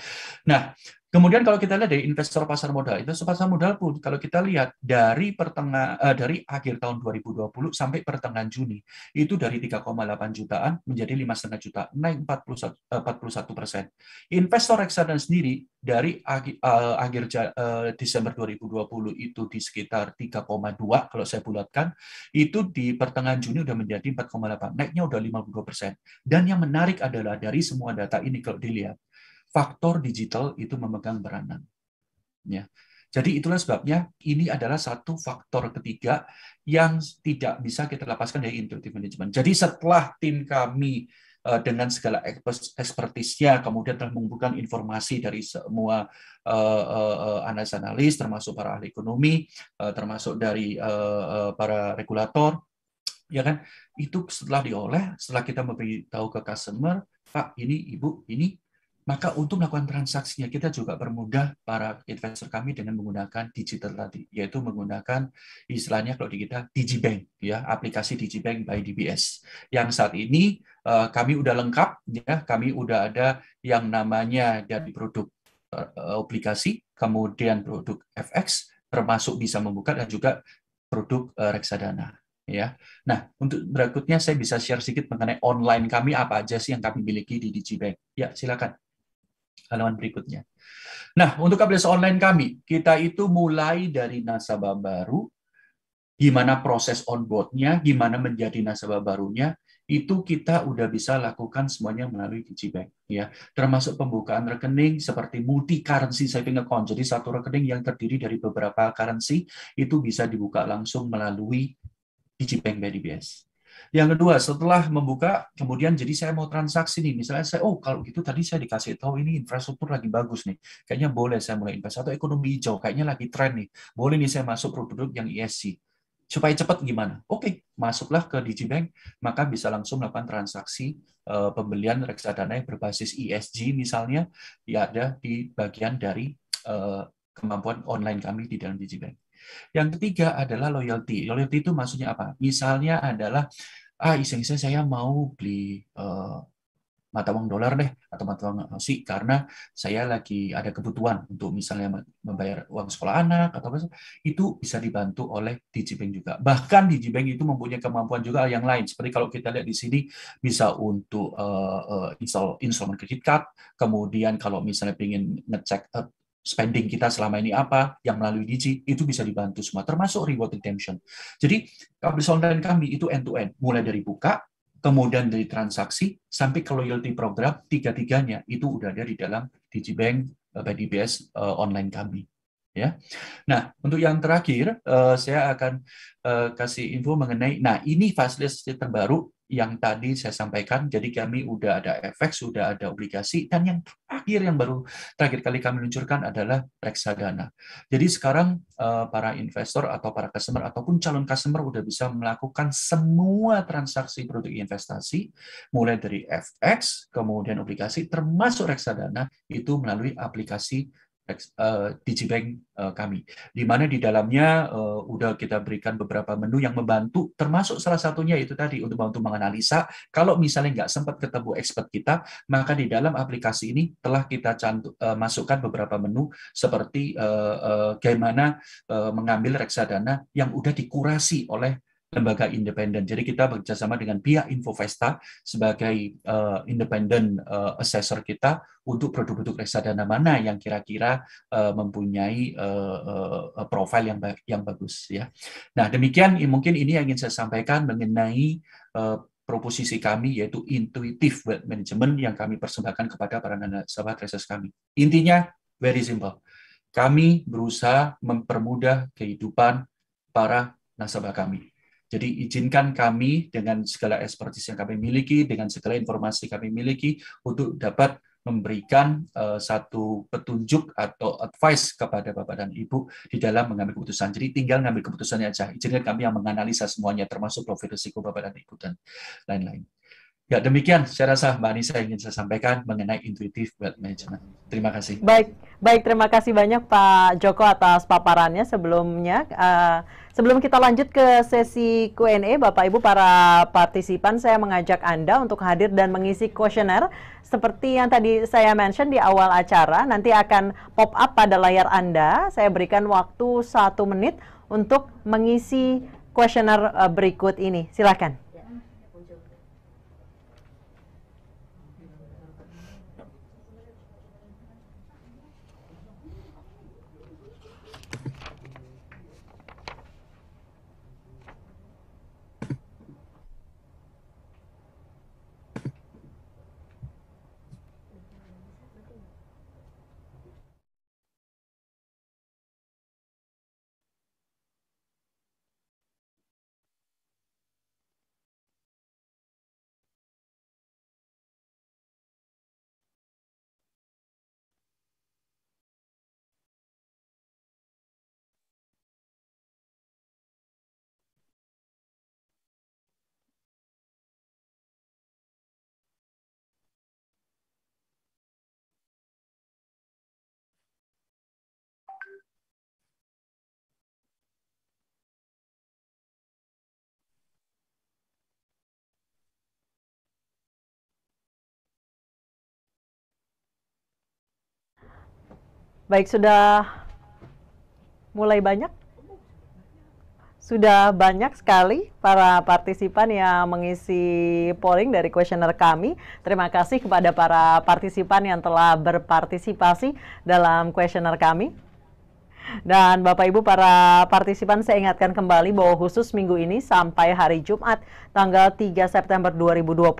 Nah, kemudian kalau kita lihat dari investor pasar modal, itu pasar modal pun kalau kita lihat dari pertengah eh, dari akhir tahun 2020 sampai pertengahan Juni itu dari 3,8 jutaan menjadi 5,5 juta, naik 41 41 eh, persen. Investor reksadana sendiri dari akhir, eh, akhir eh, Desember 2020 itu di sekitar 3,2 kalau saya bulatkan, itu di pertengahan Juni udah menjadi 4,8, naiknya udah 52 persen. Dan yang menarik adalah dari semua data ini kalau dilihat faktor digital itu memegang peranan. Ya. Jadi itulah sebabnya ini adalah satu faktor ketiga yang tidak bisa kita lepaskan dari intuitive management. Jadi setelah tim kami eh, dengan segala ekspertisnya kemudian telah mengumpulkan informasi dari semua eh, eh, analis-analis termasuk para ahli ekonomi termasuk dari para regulator ya kan itu setelah dioleh setelah kita memberitahu ke customer pak ini ibu ini maka untuk melakukan transaksinya kita juga permudah para investor kami dengan menggunakan digital tadi, yaitu menggunakan istilahnya kalau di kita DigiBank, ya aplikasi DigiBank by DBS. Yang saat ini eh, kami udah lengkap, ya kami udah ada yang namanya dari produk aplikasi eh, kemudian produk FX, termasuk bisa membuka dan juga produk eh, reksadana ya. Nah, untuk berikutnya saya bisa share sedikit mengenai online kami apa aja sih yang kami miliki di DigiBank. Ya, silakan halaman berikutnya. Nah, untuk aplikasi online kami, kita itu mulai dari nasabah baru, gimana proses onboardnya, gimana menjadi nasabah barunya, itu kita udah bisa lakukan semuanya melalui digibank ya termasuk pembukaan rekening seperti multi currency saving account jadi satu rekening yang terdiri dari beberapa currency itu bisa dibuka langsung melalui digibank BDBS. Yang kedua, setelah membuka, kemudian jadi saya mau transaksi nih. Misalnya saya, oh kalau gitu tadi saya dikasih tahu ini infrastruktur lagi bagus nih. Kayaknya boleh saya mulai invest. Atau ekonomi hijau, kayaknya lagi tren nih. Boleh nih saya masuk produk-produk yang ESG. Supaya cepat gimana? Oke, masuklah ke Digibank, maka bisa langsung melakukan transaksi uh, pembelian reksadana yang berbasis ESG misalnya, ya ada di bagian dari uh, kemampuan online kami di dalam Digibank. Yang ketiga adalah loyalty. Loyalty itu maksudnya apa? Misalnya adalah ah iseng-iseng saya mau beli uh, mata uang dolar deh atau mata uang eh, si karena saya lagi ada kebutuhan untuk misalnya membayar uang sekolah anak atau apa itu bisa dibantu oleh Digibank juga bahkan Digibank itu mempunyai kemampuan juga yang lain seperti kalau kita lihat di sini bisa untuk uh, install installment credit card kemudian kalau misalnya ingin ngecek uh, spending kita selama ini apa, yang melalui Digi, itu bisa dibantu semua, termasuk reward redemption. Jadi, publish online kami itu end-to-end, mulai dari buka, kemudian dari transaksi, sampai ke loyalty program, tiga-tiganya itu udah ada di dalam Digibank eh, by DBS uh, eh, online kami. Ya. Nah, untuk yang terakhir, uh, saya akan uh, kasih info mengenai, nah ini fasilitas terbaru yang tadi saya sampaikan, jadi kami udah ada efek, sudah ada obligasi, dan yang terakhir yang baru terakhir kali kami luncurkan adalah reksadana. Jadi sekarang eh, para investor atau para customer ataupun calon customer udah bisa melakukan semua transaksi produk investasi, mulai dari FX, kemudian obligasi, termasuk reksadana itu melalui aplikasi uh, eh, digibank uh, eh, kami, di mana di dalamnya uh, udah kita berikan beberapa menu yang membantu, termasuk salah satunya itu tadi untuk membantu menganalisa. Kalau misalnya nggak sempat ketemu expert kita, maka di dalam aplikasi ini telah kita cantu, uh, masukkan beberapa menu seperti uh, uh, bagaimana uh, mengambil reksadana yang udah dikurasi oleh lembaga independen. Jadi kita bekerjasama dengan pihak Infovesta sebagai uh, independen uh, assessor kita untuk produk-produk reksadana mana yang kira-kira uh, mempunyai uh, uh, profil yang yang bagus ya. Nah demikian mungkin ini yang ingin saya sampaikan mengenai uh, proposisi kami yaitu intuitif wealth management yang kami persembahkan kepada para sahabat reses kami. Intinya very simple. Kami berusaha mempermudah kehidupan para nasabah kami. Jadi izinkan kami dengan segala ekspertis yang kami miliki, dengan segala informasi kami miliki untuk dapat memberikan uh, satu petunjuk atau advice kepada Bapak dan Ibu di dalam mengambil keputusan. Jadi tinggal ngambil keputusannya aja. Izinkan kami yang menganalisa semuanya termasuk profil risiko Bapak dan Ibu dan lain-lain. Ya demikian saya rasa Mbak Anissa ingin saya sampaikan mengenai intuitif wealth management. Terima kasih. Baik, baik terima kasih banyak Pak Joko atas paparannya sebelumnya. Uh, sebelum kita lanjut ke sesi Q&A, Bapak Ibu para partisipan, saya mengajak Anda untuk hadir dan mengisi kuesioner seperti yang tadi saya mention di awal acara. Nanti akan pop up pada layar Anda. Saya berikan waktu satu menit untuk mengisi kuesioner eh, berikut ini. Silakan. Baik, sudah mulai banyak? Sudah banyak sekali para partisipan yang mengisi polling dari kuesioner kami. Terima kasih kepada para partisipan yang telah berpartisipasi dalam kuesioner kami. Dan Bapak Ibu para partisipan saya ingatkan kembali bahwa khusus minggu ini sampai hari Jumat tanggal 3 September 2021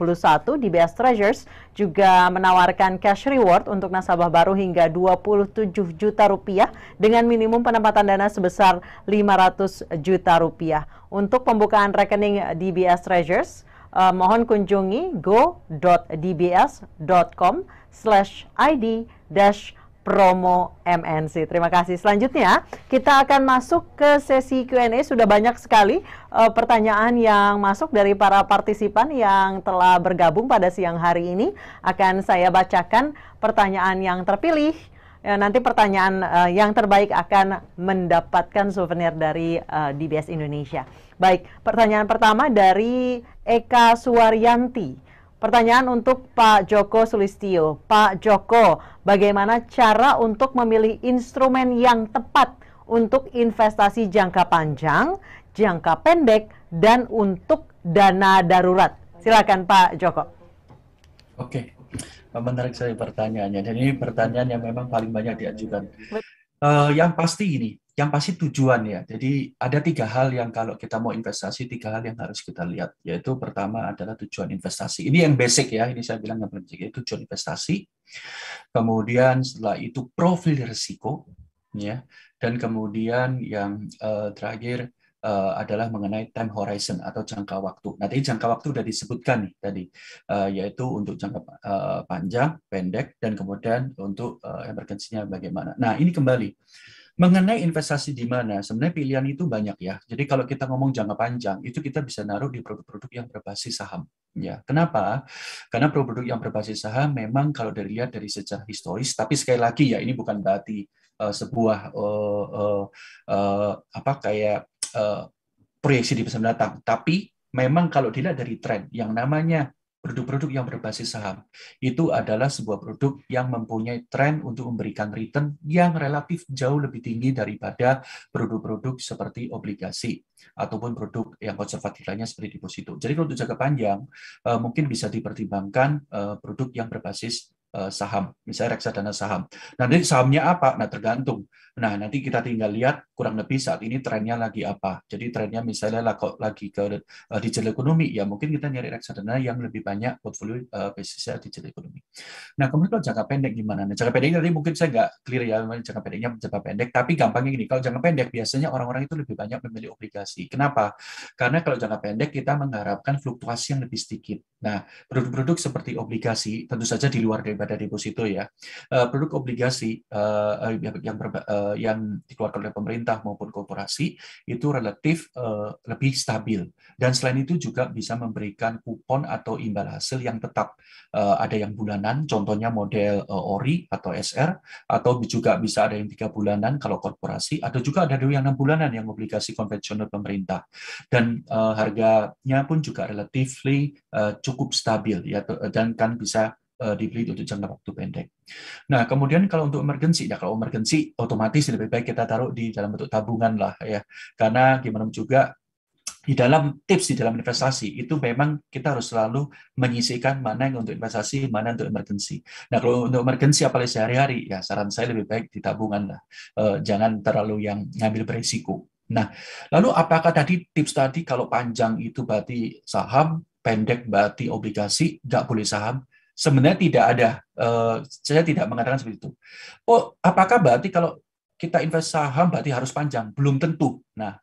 DBS Treasures juga menawarkan cash reward untuk nasabah baru hingga 27 juta rupiah dengan minimum penempatan dana sebesar 500 juta rupiah. Untuk pembukaan rekening DBS Treasures, eh, mohon kunjungi go.dbs.com slash id dash promo MNC. Terima kasih. Selanjutnya kita akan masuk ke sesi Q&A. Sudah banyak sekali uh, pertanyaan yang masuk dari para partisipan yang telah bergabung pada siang hari ini. Akan saya bacakan pertanyaan yang terpilih. Ya, nanti pertanyaan uh, yang terbaik akan mendapatkan souvenir dari uh, eh, DBS Indonesia. Baik, pertanyaan pertama dari Eka Suwaryanti. Pertanyaan untuk Pak Joko Sulistio. Pak Joko, bagaimana cara untuk memilih instrumen yang tepat untuk investasi jangka panjang, jangka pendek, dan untuk dana darurat? Silakan Pak Joko. Oke, menarik sekali pertanyaannya. Dan ini pertanyaan yang memang paling banyak diajukan. Uh, yang pasti ini, yang pasti tujuan ya. Jadi ada tiga hal yang kalau kita mau investasi, tiga hal yang harus kita lihat. Yaitu pertama adalah tujuan investasi. Ini yang basic ya, ini saya bilang yang basic, yaitu tujuan investasi. Kemudian setelah itu profil risiko. ya Dan kemudian yang uh, terakhir, eh, adalah mengenai time horizon atau jangka waktu. Nah, tadi jangka waktu sudah disebutkan nih tadi, eh, yaitu untuk jangka panjang, pendek, dan kemudian untuk uh, emergensinya bagaimana. Nah, ini kembali Mengenai investasi di mana, sebenarnya pilihan itu banyak ya. Jadi kalau kita ngomong jangka panjang, itu kita bisa naruh di produk-produk yang berbasis saham. Ya, kenapa? Karena produk-produk yang berbasis saham memang kalau dilihat dari sejarah historis, tapi sekali lagi ya ini bukan berarti uh, sebuah uh, uh, uh, apa kayak uh, proyeksi di masa mendatang, tapi memang kalau dilihat dari tren yang namanya produk-produk yang berbasis saham itu adalah sebuah produk yang mempunyai tren untuk memberikan return yang relatif jauh lebih tinggi daripada produk-produk seperti obligasi ataupun produk yang konservatif lainnya seperti deposito. Jadi kalau untuk jangka panjang eh, mungkin bisa dipertimbangkan eh, produk yang berbasis Eh, saham, misalnya reksadana saham. Nah, nanti sahamnya apa? Nah, tergantung. Nah, nanti kita tinggal lihat kurang lebih saat ini trennya lagi apa. Jadi trennya misalnya lagi ke eh, digital ekonomi, ya mungkin kita nyari reksadana yang lebih banyak portfolio uh, eh, basisnya digital ekonomi. Nah, kemudian kalau jangka pendek gimana? Nah, jangka pendek tadi mungkin saya nggak clear ya, jangka pendeknya jangka pendek, tapi gampangnya gini, kalau jangka pendek biasanya orang-orang itu lebih banyak memilih obligasi. Kenapa? Karena kalau jangka pendek kita mengharapkan fluktuasi yang lebih sedikit. Nah, produk-produk seperti obligasi tentu saja di luar dari daripada deposito ya. Eh, produk obligasi eh, eh, yang yang dikeluarkan oleh pemerintah maupun korporasi itu relatif lebih stabil dan selain itu juga bisa memberikan kupon atau imbal hasil yang tetap. Ada yang bulanan, contohnya model ORI atau SR atau juga bisa ada yang tiga bulanan kalau korporasi, atau juga ada yang enam bulanan yang obligasi konvensional pemerintah dan harganya pun juga relatif cukup stabil ya dan kan bisa Eh, dibeli untuk jangka waktu pendek. Nah, kemudian kalau untuk emergency, ya kalau emergency otomatis lebih baik kita taruh di dalam bentuk tabungan lah ya. Karena gimana juga di dalam tips di dalam investasi itu memang kita harus selalu menyisihkan mana yang untuk investasi, mana untuk emergency. Nah kalau untuk emergency apalagi sehari-hari ya saran saya lebih baik di tabungan lah, e, jangan terlalu yang ngambil berisiko. Nah lalu apakah tadi tips tadi kalau panjang itu berarti saham, pendek berarti obligasi, nggak boleh saham? Sebenarnya tidak ada, uh, saya tidak mengatakan seperti itu. Oh, apakah berarti kalau kita invest saham berarti harus panjang? Belum tentu. Nah,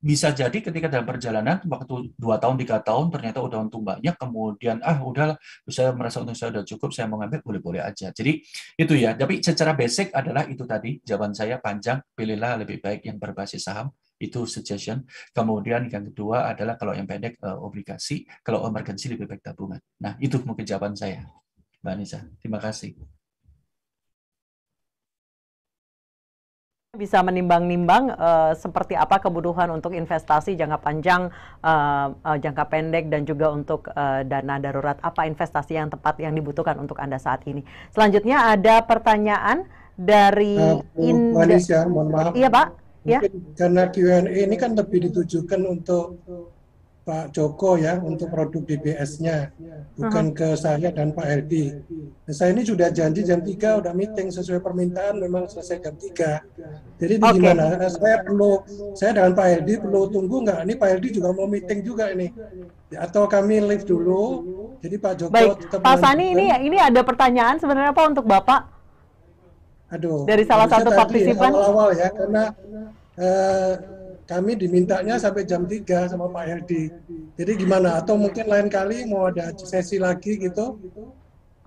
bisa jadi ketika dalam perjalanan waktu dua tahun tiga tahun ternyata udah untung banyak kemudian ah udahlah saya merasa untung saya udah cukup saya mengambil boleh-boleh aja jadi itu ya tapi secara basic adalah itu tadi jawaban saya panjang pilihlah lebih baik yang berbasis saham itu suggestion. Kemudian yang kedua adalah kalau yang pendek eh, obligasi, kalau emergency lebih baik tabungan. Nah, itu mungkin jawaban saya. Mbak Nisa, terima kasih. bisa menimbang-nimbang uh, seperti apa kebutuhan untuk investasi jangka panjang, uh, uh, jangka pendek, dan juga untuk uh, dana darurat. Apa investasi yang tepat yang dibutuhkan untuk Anda saat ini? Selanjutnya ada pertanyaan dari uh, Indonesia. Mohon maaf. Iya Pak Ya. Mungkin ya. karena Q&A ini kan lebih ditujukan untuk Pak Joko ya untuk produk DBS-nya, bukan uh -huh. ke saya dan Pak Herdi. Nah, saya ini sudah janji jam 3 udah meeting sesuai permintaan memang selesai jam 3. Jadi okay. gimana? Eh, saya perlu saya dengan Pak Herdi perlu tunggu nggak? Ini Pak Herdi juga mau meeting juga ini. Ya, atau kami live dulu. Jadi Pak Joko Baik. Pak Sani ini ini ada pertanyaan sebenarnya Pak untuk Bapak. Aduh. Dari salah satu ya, partisipan. Awal-awal ya, karena uh, kami dimintanya sampai jam 3 sama Pak Herdi. Jadi gimana? Atau mungkin lain kali mau ada sesi lagi gitu?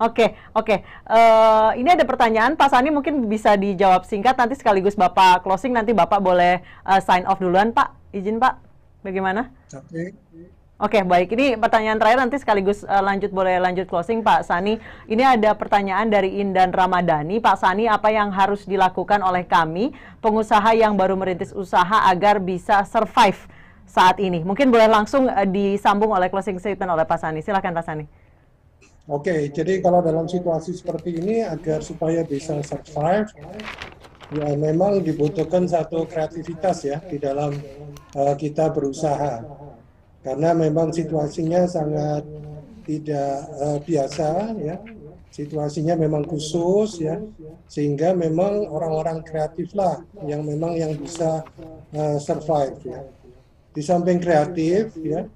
Oke, okay, oke. Okay. Uh, eh, ini ada pertanyaan, Pak Sani mungkin bisa dijawab singkat nanti sekaligus Bapak closing nanti Bapak boleh uh, sign off duluan, Pak. Izin, Pak. Bagaimana? Oke. Okay. Oke, okay, baik. Ini pertanyaan terakhir nanti sekaligus uh, lanjut boleh lanjut closing Pak Sani. Ini ada pertanyaan dari Indan Ramadhani. Pak Sani, apa yang harus dilakukan oleh kami pengusaha yang baru merintis usaha agar bisa survive saat ini? Mungkin boleh langsung uh, disambung oleh closing statement oleh Pak Sani. Silakan Pak Sani. Oke, okay, jadi kalau dalam situasi seperti ini agar supaya bisa survive ya memang dibutuhkan satu kreativitas ya di dalam uh, kita berusaha karena memang situasinya sangat tidak uh, biasa ya situasinya memang khusus ya sehingga memang orang-orang kreatif lah yang memang yang bisa uh, survive ya di samping kreatif ya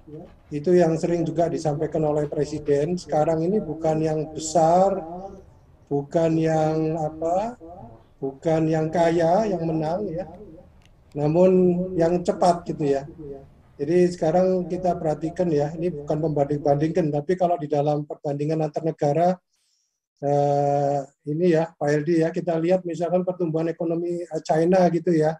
itu yang sering juga disampaikan oleh presiden sekarang ini bukan yang besar bukan yang apa bukan yang kaya yang menang ya namun yang cepat gitu ya jadi sekarang kita perhatikan ya, ini bukan membanding-bandingkan, tapi kalau di dalam perbandingan antar negara, eh, ini ya Pak Eldi ya, kita lihat misalkan pertumbuhan ekonomi eh, China gitu ya,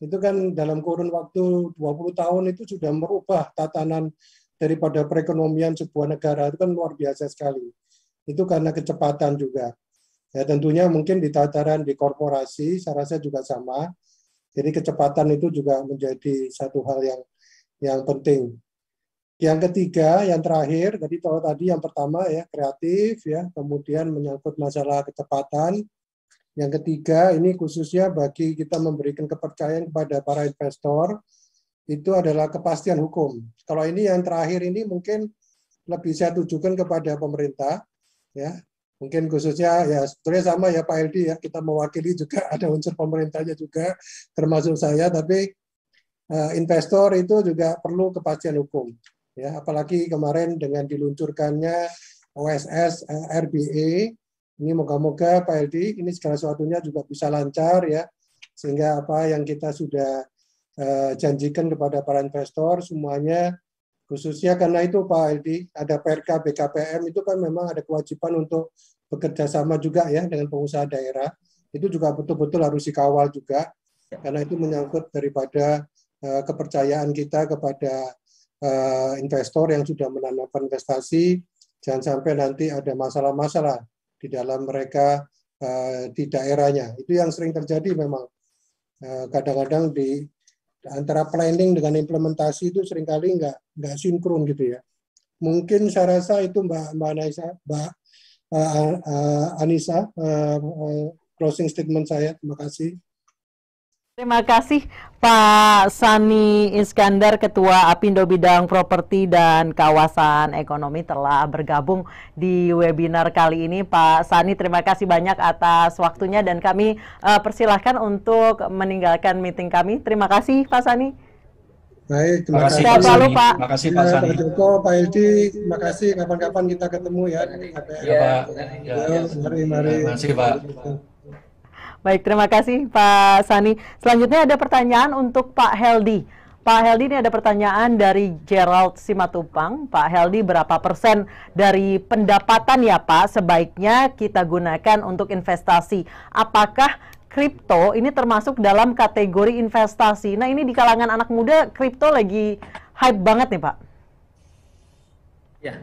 itu kan dalam kurun waktu 20 tahun itu sudah merubah tatanan daripada perekonomian sebuah negara, itu kan luar biasa sekali. Itu karena kecepatan juga. Ya tentunya mungkin di tataran di korporasi, saya rasa juga sama. Jadi kecepatan itu juga menjadi satu hal yang yang penting. Yang ketiga, yang terakhir, jadi kalau tadi yang pertama ya kreatif ya, kemudian menyangkut masalah kecepatan. Yang ketiga, ini khususnya bagi kita memberikan kepercayaan kepada para investor, itu adalah kepastian hukum. Kalau ini yang terakhir ini mungkin lebih saya tujukan kepada pemerintah ya. Mungkin khususnya ya sebetulnya sama ya Pak Eldi ya, kita mewakili juga [laughs] ada unsur pemerintahnya juga termasuk saya tapi Eh, investor itu juga perlu kepastian hukum. Ya, apalagi kemarin dengan diluncurkannya OSS eh, RBA ini moga-moga Pak LD ini segala sesuatunya juga bisa lancar ya sehingga apa yang kita sudah uh, janjikan kepada para investor semuanya khususnya karena itu Pak LD ada PRK BKPM itu kan memang ada kewajiban untuk bekerja sama juga ya dengan pengusaha daerah itu juga betul-betul harus dikawal juga ya. karena itu menyangkut daripada Eh, kepercayaan kita kepada eh, investor yang sudah menanamkan investasi. Jangan sampai nanti ada masalah-masalah di dalam mereka eh, di daerahnya. Itu yang sering terjadi memang. Kadang-kadang di antara planning dengan implementasi itu seringkali nggak nggak sinkron gitu ya. Mungkin saya rasa itu Mbak Mbak Anissa, Mbak Anissa closing statement saya. Terima kasih. Terima kasih Pak Sani Iskandar, Ketua Apindo Bidang Properti dan Kawasan Ekonomi telah bergabung di webinar kali ini. Pak Sani, terima kasih banyak atas waktunya dan kami uh, persilahkan untuk meninggalkan meeting kami. Terima kasih Pak Sani. Baik, terima kasih. Terima kasih Pak. Terima kasih Pak Sani. Pak Joko, Pak Eldi, terima kasih. Kapan-kapan kita ketemu ya. Iya, kasih Pak. Terima kasih Pak. Baik, terima kasih Pak Sani. Selanjutnya ada pertanyaan untuk Pak Heldi. Pak Heldi ini ada pertanyaan dari Gerald Simatupang. Pak Heldi, berapa persen dari pendapatan ya Pak sebaiknya kita gunakan untuk investasi? Apakah kripto ini termasuk dalam kategori investasi? Nah ini di kalangan anak muda kripto lagi hype banget nih Pak. Ya,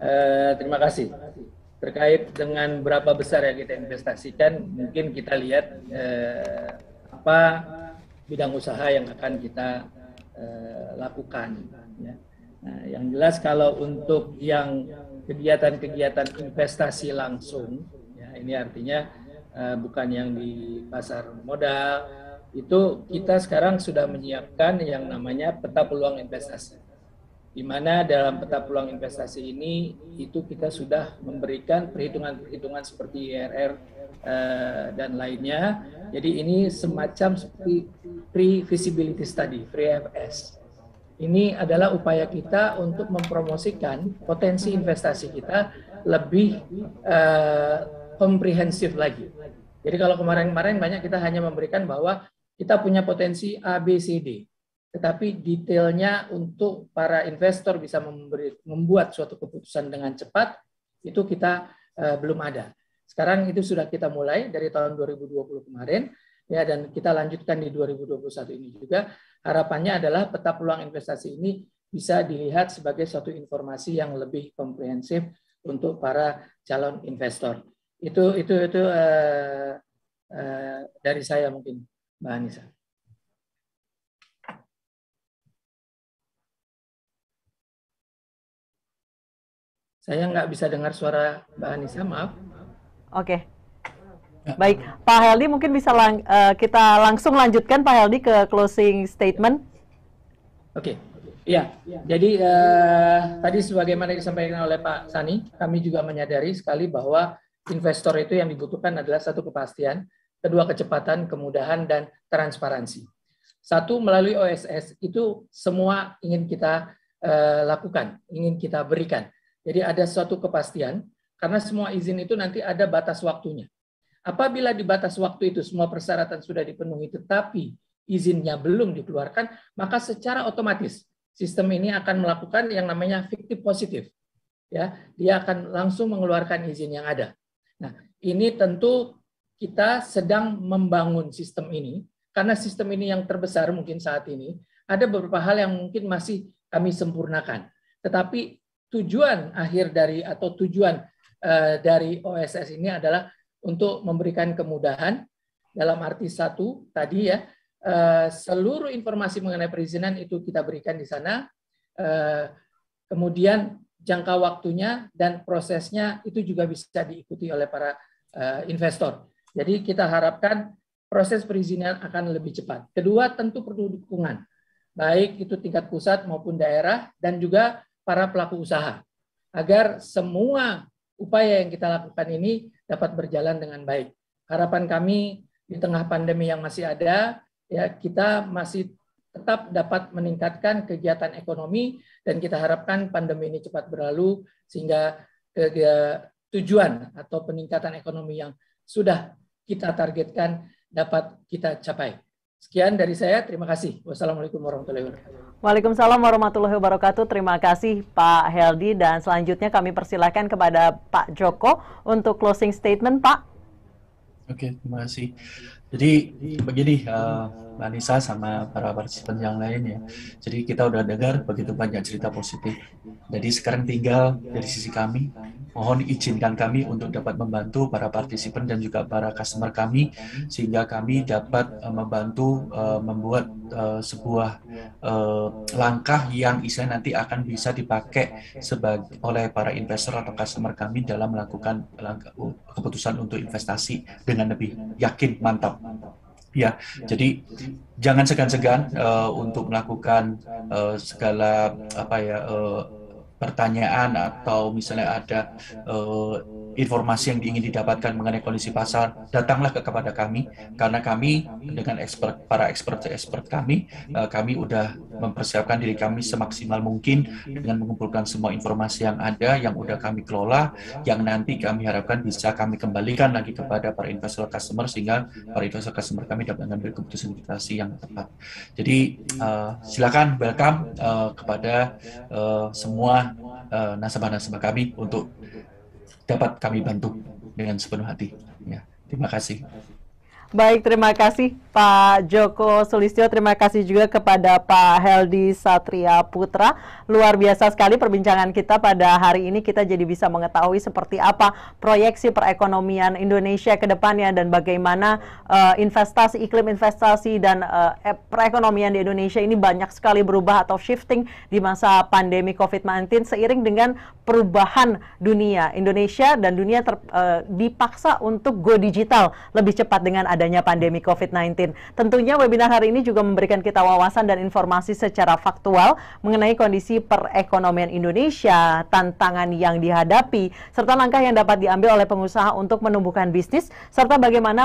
eh, terima kasih. Terima kasih terkait dengan berapa besar yang kita investasikan, mungkin kita lihat eh, apa bidang usaha yang akan kita eh, lakukan. Ya. Nah, yang jelas kalau untuk yang kegiatan-kegiatan investasi langsung, ya, ini artinya eh, bukan yang di pasar modal, itu kita sekarang sudah menyiapkan yang namanya peta peluang investasi di mana dalam peta peluang investasi ini itu kita sudah memberikan perhitungan-perhitungan seperti IRR uh, eh, dan lainnya. Jadi ini semacam seperti pre-feasibility study, pre-FS. Ini adalah upaya kita untuk mempromosikan potensi investasi kita lebih uh, komprehensif lagi. Jadi kalau kemarin-kemarin banyak kita hanya memberikan bahwa kita punya potensi A, B, C, D tetapi detailnya untuk para investor bisa memberi, membuat suatu keputusan dengan cepat itu kita uh, belum ada. Sekarang itu sudah kita mulai dari tahun 2020 kemarin ya dan kita lanjutkan di 2021 ini juga. Harapannya adalah peta peluang investasi ini bisa dilihat sebagai suatu informasi yang lebih komprehensif untuk para calon investor. Itu itu itu uh, uh, dari saya mungkin Mbak Anissa. Saya nggak bisa dengar suara Mbak Anissa, maaf. Oke. Okay. Ya. Baik, Pak Heldi mungkin bisa lang eh, kita langsung lanjutkan Pak Heldi ke closing statement. Oke. Okay. Ya, jadi uh, tadi sebagaimana disampaikan oleh Pak Sani, kami juga menyadari sekali bahwa investor itu yang dibutuhkan adalah satu kepastian, kedua kecepatan, kemudahan, dan transparansi. Satu, melalui OSS itu semua ingin kita uh, lakukan, ingin kita berikan. Jadi ada suatu kepastian karena semua izin itu nanti ada batas waktunya. Apabila di batas waktu itu semua persyaratan sudah dipenuhi tetapi izinnya belum dikeluarkan, maka secara otomatis sistem ini akan melakukan yang namanya fiktif positif. Ya, dia akan langsung mengeluarkan izin yang ada. Nah, ini tentu kita sedang membangun sistem ini karena sistem ini yang terbesar mungkin saat ini ada beberapa hal yang mungkin masih kami sempurnakan. Tetapi tujuan akhir dari atau tujuan eh, dari OSS ini adalah untuk memberikan kemudahan dalam arti satu tadi ya eh, seluruh informasi mengenai perizinan itu kita berikan di sana eh, kemudian jangka waktunya dan prosesnya itu juga bisa diikuti oleh para investor. Jadi kita harapkan proses perizinan akan lebih cepat. Kedua tentu perlu dukungan, baik itu tingkat pusat maupun daerah dan juga para pelaku usaha agar semua upaya yang kita lakukan ini dapat berjalan dengan baik. Harapan kami di tengah pandemi yang masih ada ya kita masih tetap dapat meningkatkan kegiatan ekonomi dan kita harapkan pandemi ini cepat berlalu sehingga ke, ke, tujuan atau peningkatan ekonomi yang sudah kita targetkan dapat kita capai. Sekian dari saya, terima kasih. Wassalamualaikum warahmatullahi wabarakatuh. Waalaikumsalam warahmatullahi wabarakatuh. Terima kasih Pak Heldi dan selanjutnya kami persilahkan kepada Pak Joko untuk closing statement, Pak. Oke, terima kasih. Jadi begini, uh, Mbak Nisa sama para partisipan yang lain ya. Jadi kita udah dengar begitu banyak cerita positif. Jadi sekarang tinggal dari sisi kami Mohon izinkan kami untuk dapat membantu para partisipan dan juga para customer kami sehingga kami dapat uh, membantu uh, membuat uh, sebuah uh, langkah yang bisa nanti akan bisa dipakai sebagai oleh para investor atau customer kami dalam melakukan langkah, keputusan untuk investasi dengan lebih yakin mantap. Ya, jadi jangan segan-segan uh, untuk melakukan uh, segala apa ya uh, pertanyaan atau misalnya ada uh, informasi yang ingin didapatkan mengenai kondisi pasar, datanglah ke kepada kami karena kami dengan expert para expert expert kami uh, kami udah mempersiapkan diri kami semaksimal mungkin dengan mengumpulkan semua informasi yang ada yang sudah kami kelola yang nanti kami harapkan bisa kami kembalikan lagi kepada para investor customer sehingga para investor customer kami dapat mengambil keputusan investasi yang tepat. Jadi uh, silakan welcome uh, kepada uh, semua uh, nasabah-nasabah kami untuk dapat kami bantu dengan sepenuh hati. Ya, terima kasih. Baik, terima kasih Pak Joko Sulistyo, terima kasih juga kepada Pak Heldi Satria Putra. Luar biasa sekali perbincangan kita pada hari ini, kita jadi bisa mengetahui seperti apa proyeksi perekonomian Indonesia ke depannya dan bagaimana uh, investasi, iklim investasi dan uh, perekonomian di Indonesia ini banyak sekali berubah atau shifting di masa pandemi COVID-19 seiring dengan perubahan dunia. Indonesia dan dunia ter, uh, dipaksa untuk go digital lebih cepat dengan adanya adanya pandemi COVID-19. Tentunya webinar hari ini juga memberikan kita wawasan dan informasi secara faktual mengenai kondisi perekonomian Indonesia, tantangan yang dihadapi, serta langkah yang dapat diambil oleh pengusaha untuk menumbuhkan bisnis, serta bagaimana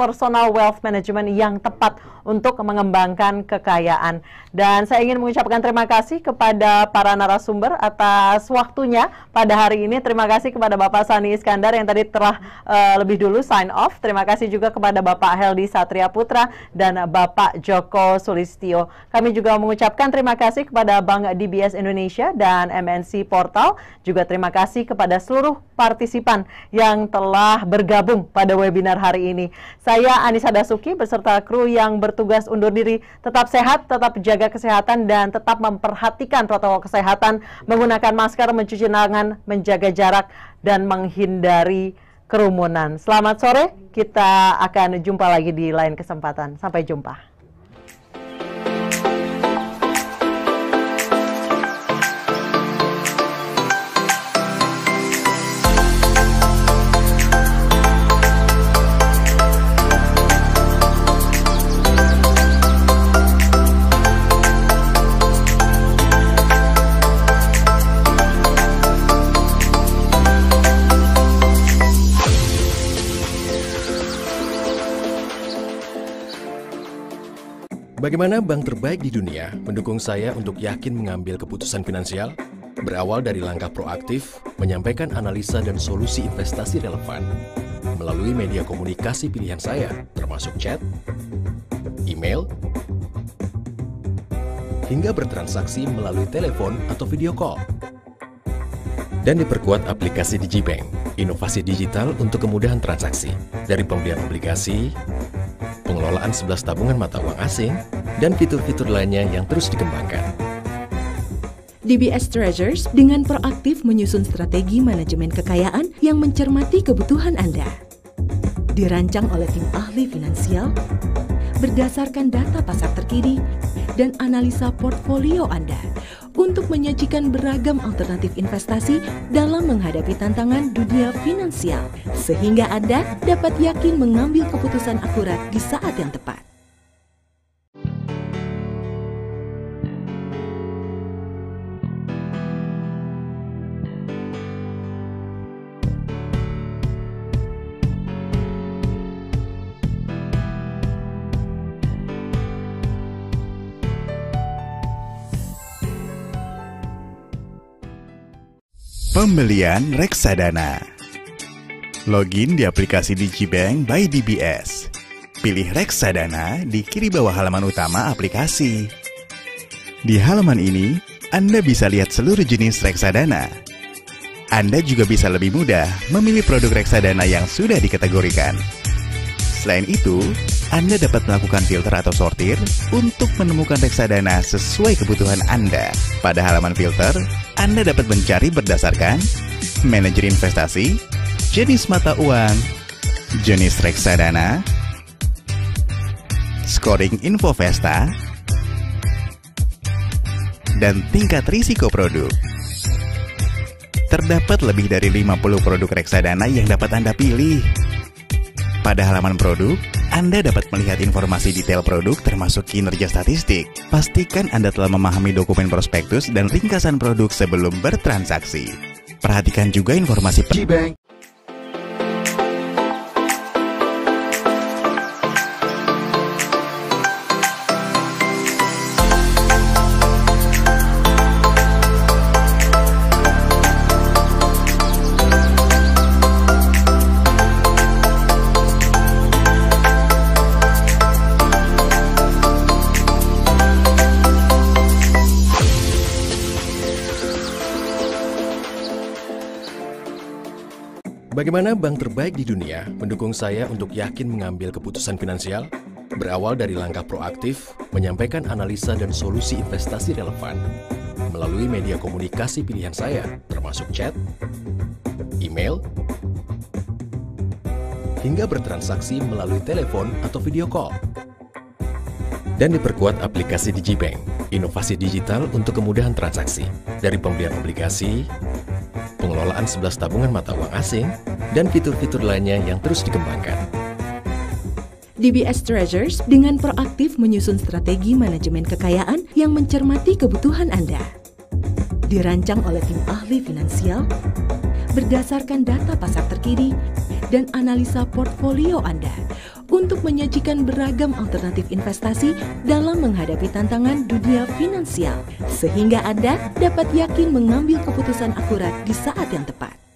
personal wealth management yang tepat untuk mengembangkan kekayaan. Dan saya ingin mengucapkan terima kasih kepada para narasumber atas waktunya pada hari ini. Terima kasih kepada Bapak Sani Iskandar yang tadi telah uh, lebih dulu sign off. Terima kasih juga kepada Bapak Bapak Heldi Satria Putra dan Bapak Joko Sulistio. Kami juga mengucapkan terima kasih kepada Bank DBS Indonesia dan MNC Portal. Juga terima kasih kepada seluruh partisipan yang telah bergabung pada webinar hari ini. Saya Anissa Dasuki beserta kru yang bertugas undur diri. Tetap sehat, tetap jaga kesehatan dan tetap memperhatikan protokol kesehatan menggunakan masker, mencuci tangan, menjaga jarak dan menghindari kerumunan. Selamat sore, kita akan jumpa lagi di lain kesempatan. Sampai jumpa. Bagaimana bank terbaik di dunia mendukung saya untuk yakin mengambil keputusan finansial? Berawal dari langkah proaktif, menyampaikan analisa dan solusi investasi relevan melalui media komunikasi pilihan saya, termasuk chat, email, hingga bertransaksi melalui telepon atau video call. Dan diperkuat aplikasi DigiBank, inovasi digital untuk kemudahan transaksi, dari pembelian obligasi, pengelolaan 11 tabungan mata uang asing, dan fitur-fitur lainnya yang terus dikembangkan. DBS Treasures dengan proaktif menyusun strategi manajemen kekayaan yang mencermati kebutuhan Anda. Dirancang oleh tim ahli finansial, berdasarkan data pasar terkini, dan analisa portfolio Anda untuk menyajikan beragam alternatif investasi dalam menghadapi tantangan dunia finansial, sehingga Anda dapat yakin mengambil keputusan akurat di saat yang tepat. pembelian reksadana. Login di aplikasi DigiBank by DBS. Pilih reksadana di kiri bawah halaman utama aplikasi. Di halaman ini, Anda bisa lihat seluruh jenis reksadana. Anda juga bisa lebih mudah memilih produk reksadana yang sudah dikategorikan. Selain itu, anda dapat melakukan filter atau sortir untuk menemukan reksadana sesuai kebutuhan Anda. Pada halaman filter, Anda dapat mencari berdasarkan manajer investasi, jenis mata uang, jenis reksadana, scoring info Vesta, dan tingkat risiko produk. Terdapat lebih dari 50 produk reksadana yang dapat Anda pilih. Pada halaman produk, Anda dapat melihat informasi detail produk termasuk kinerja statistik. Pastikan Anda telah memahami dokumen prospektus dan ringkasan produk sebelum bertransaksi. Perhatikan juga informasi g Bagaimana bank terbaik di dunia mendukung saya untuk yakin mengambil keputusan finansial? Berawal dari langkah proaktif, menyampaikan analisa dan solusi investasi relevan melalui media komunikasi pilihan saya, termasuk chat, email, hingga bertransaksi melalui telepon atau video call dan diperkuat aplikasi Digibank, inovasi digital untuk kemudahan transaksi dari pembelian obligasi, pengelolaan 11 tabungan mata uang asing, dan fitur-fitur lainnya yang terus dikembangkan. DBS Treasures dengan proaktif menyusun strategi manajemen kekayaan yang mencermati kebutuhan Anda. Dirancang oleh tim ahli finansial, berdasarkan data pasar terkini, dan analisa portfolio Anda untuk menyajikan beragam alternatif investasi dalam menghadapi tantangan dunia finansial, sehingga Anda dapat yakin mengambil keputusan akurat di saat yang tepat.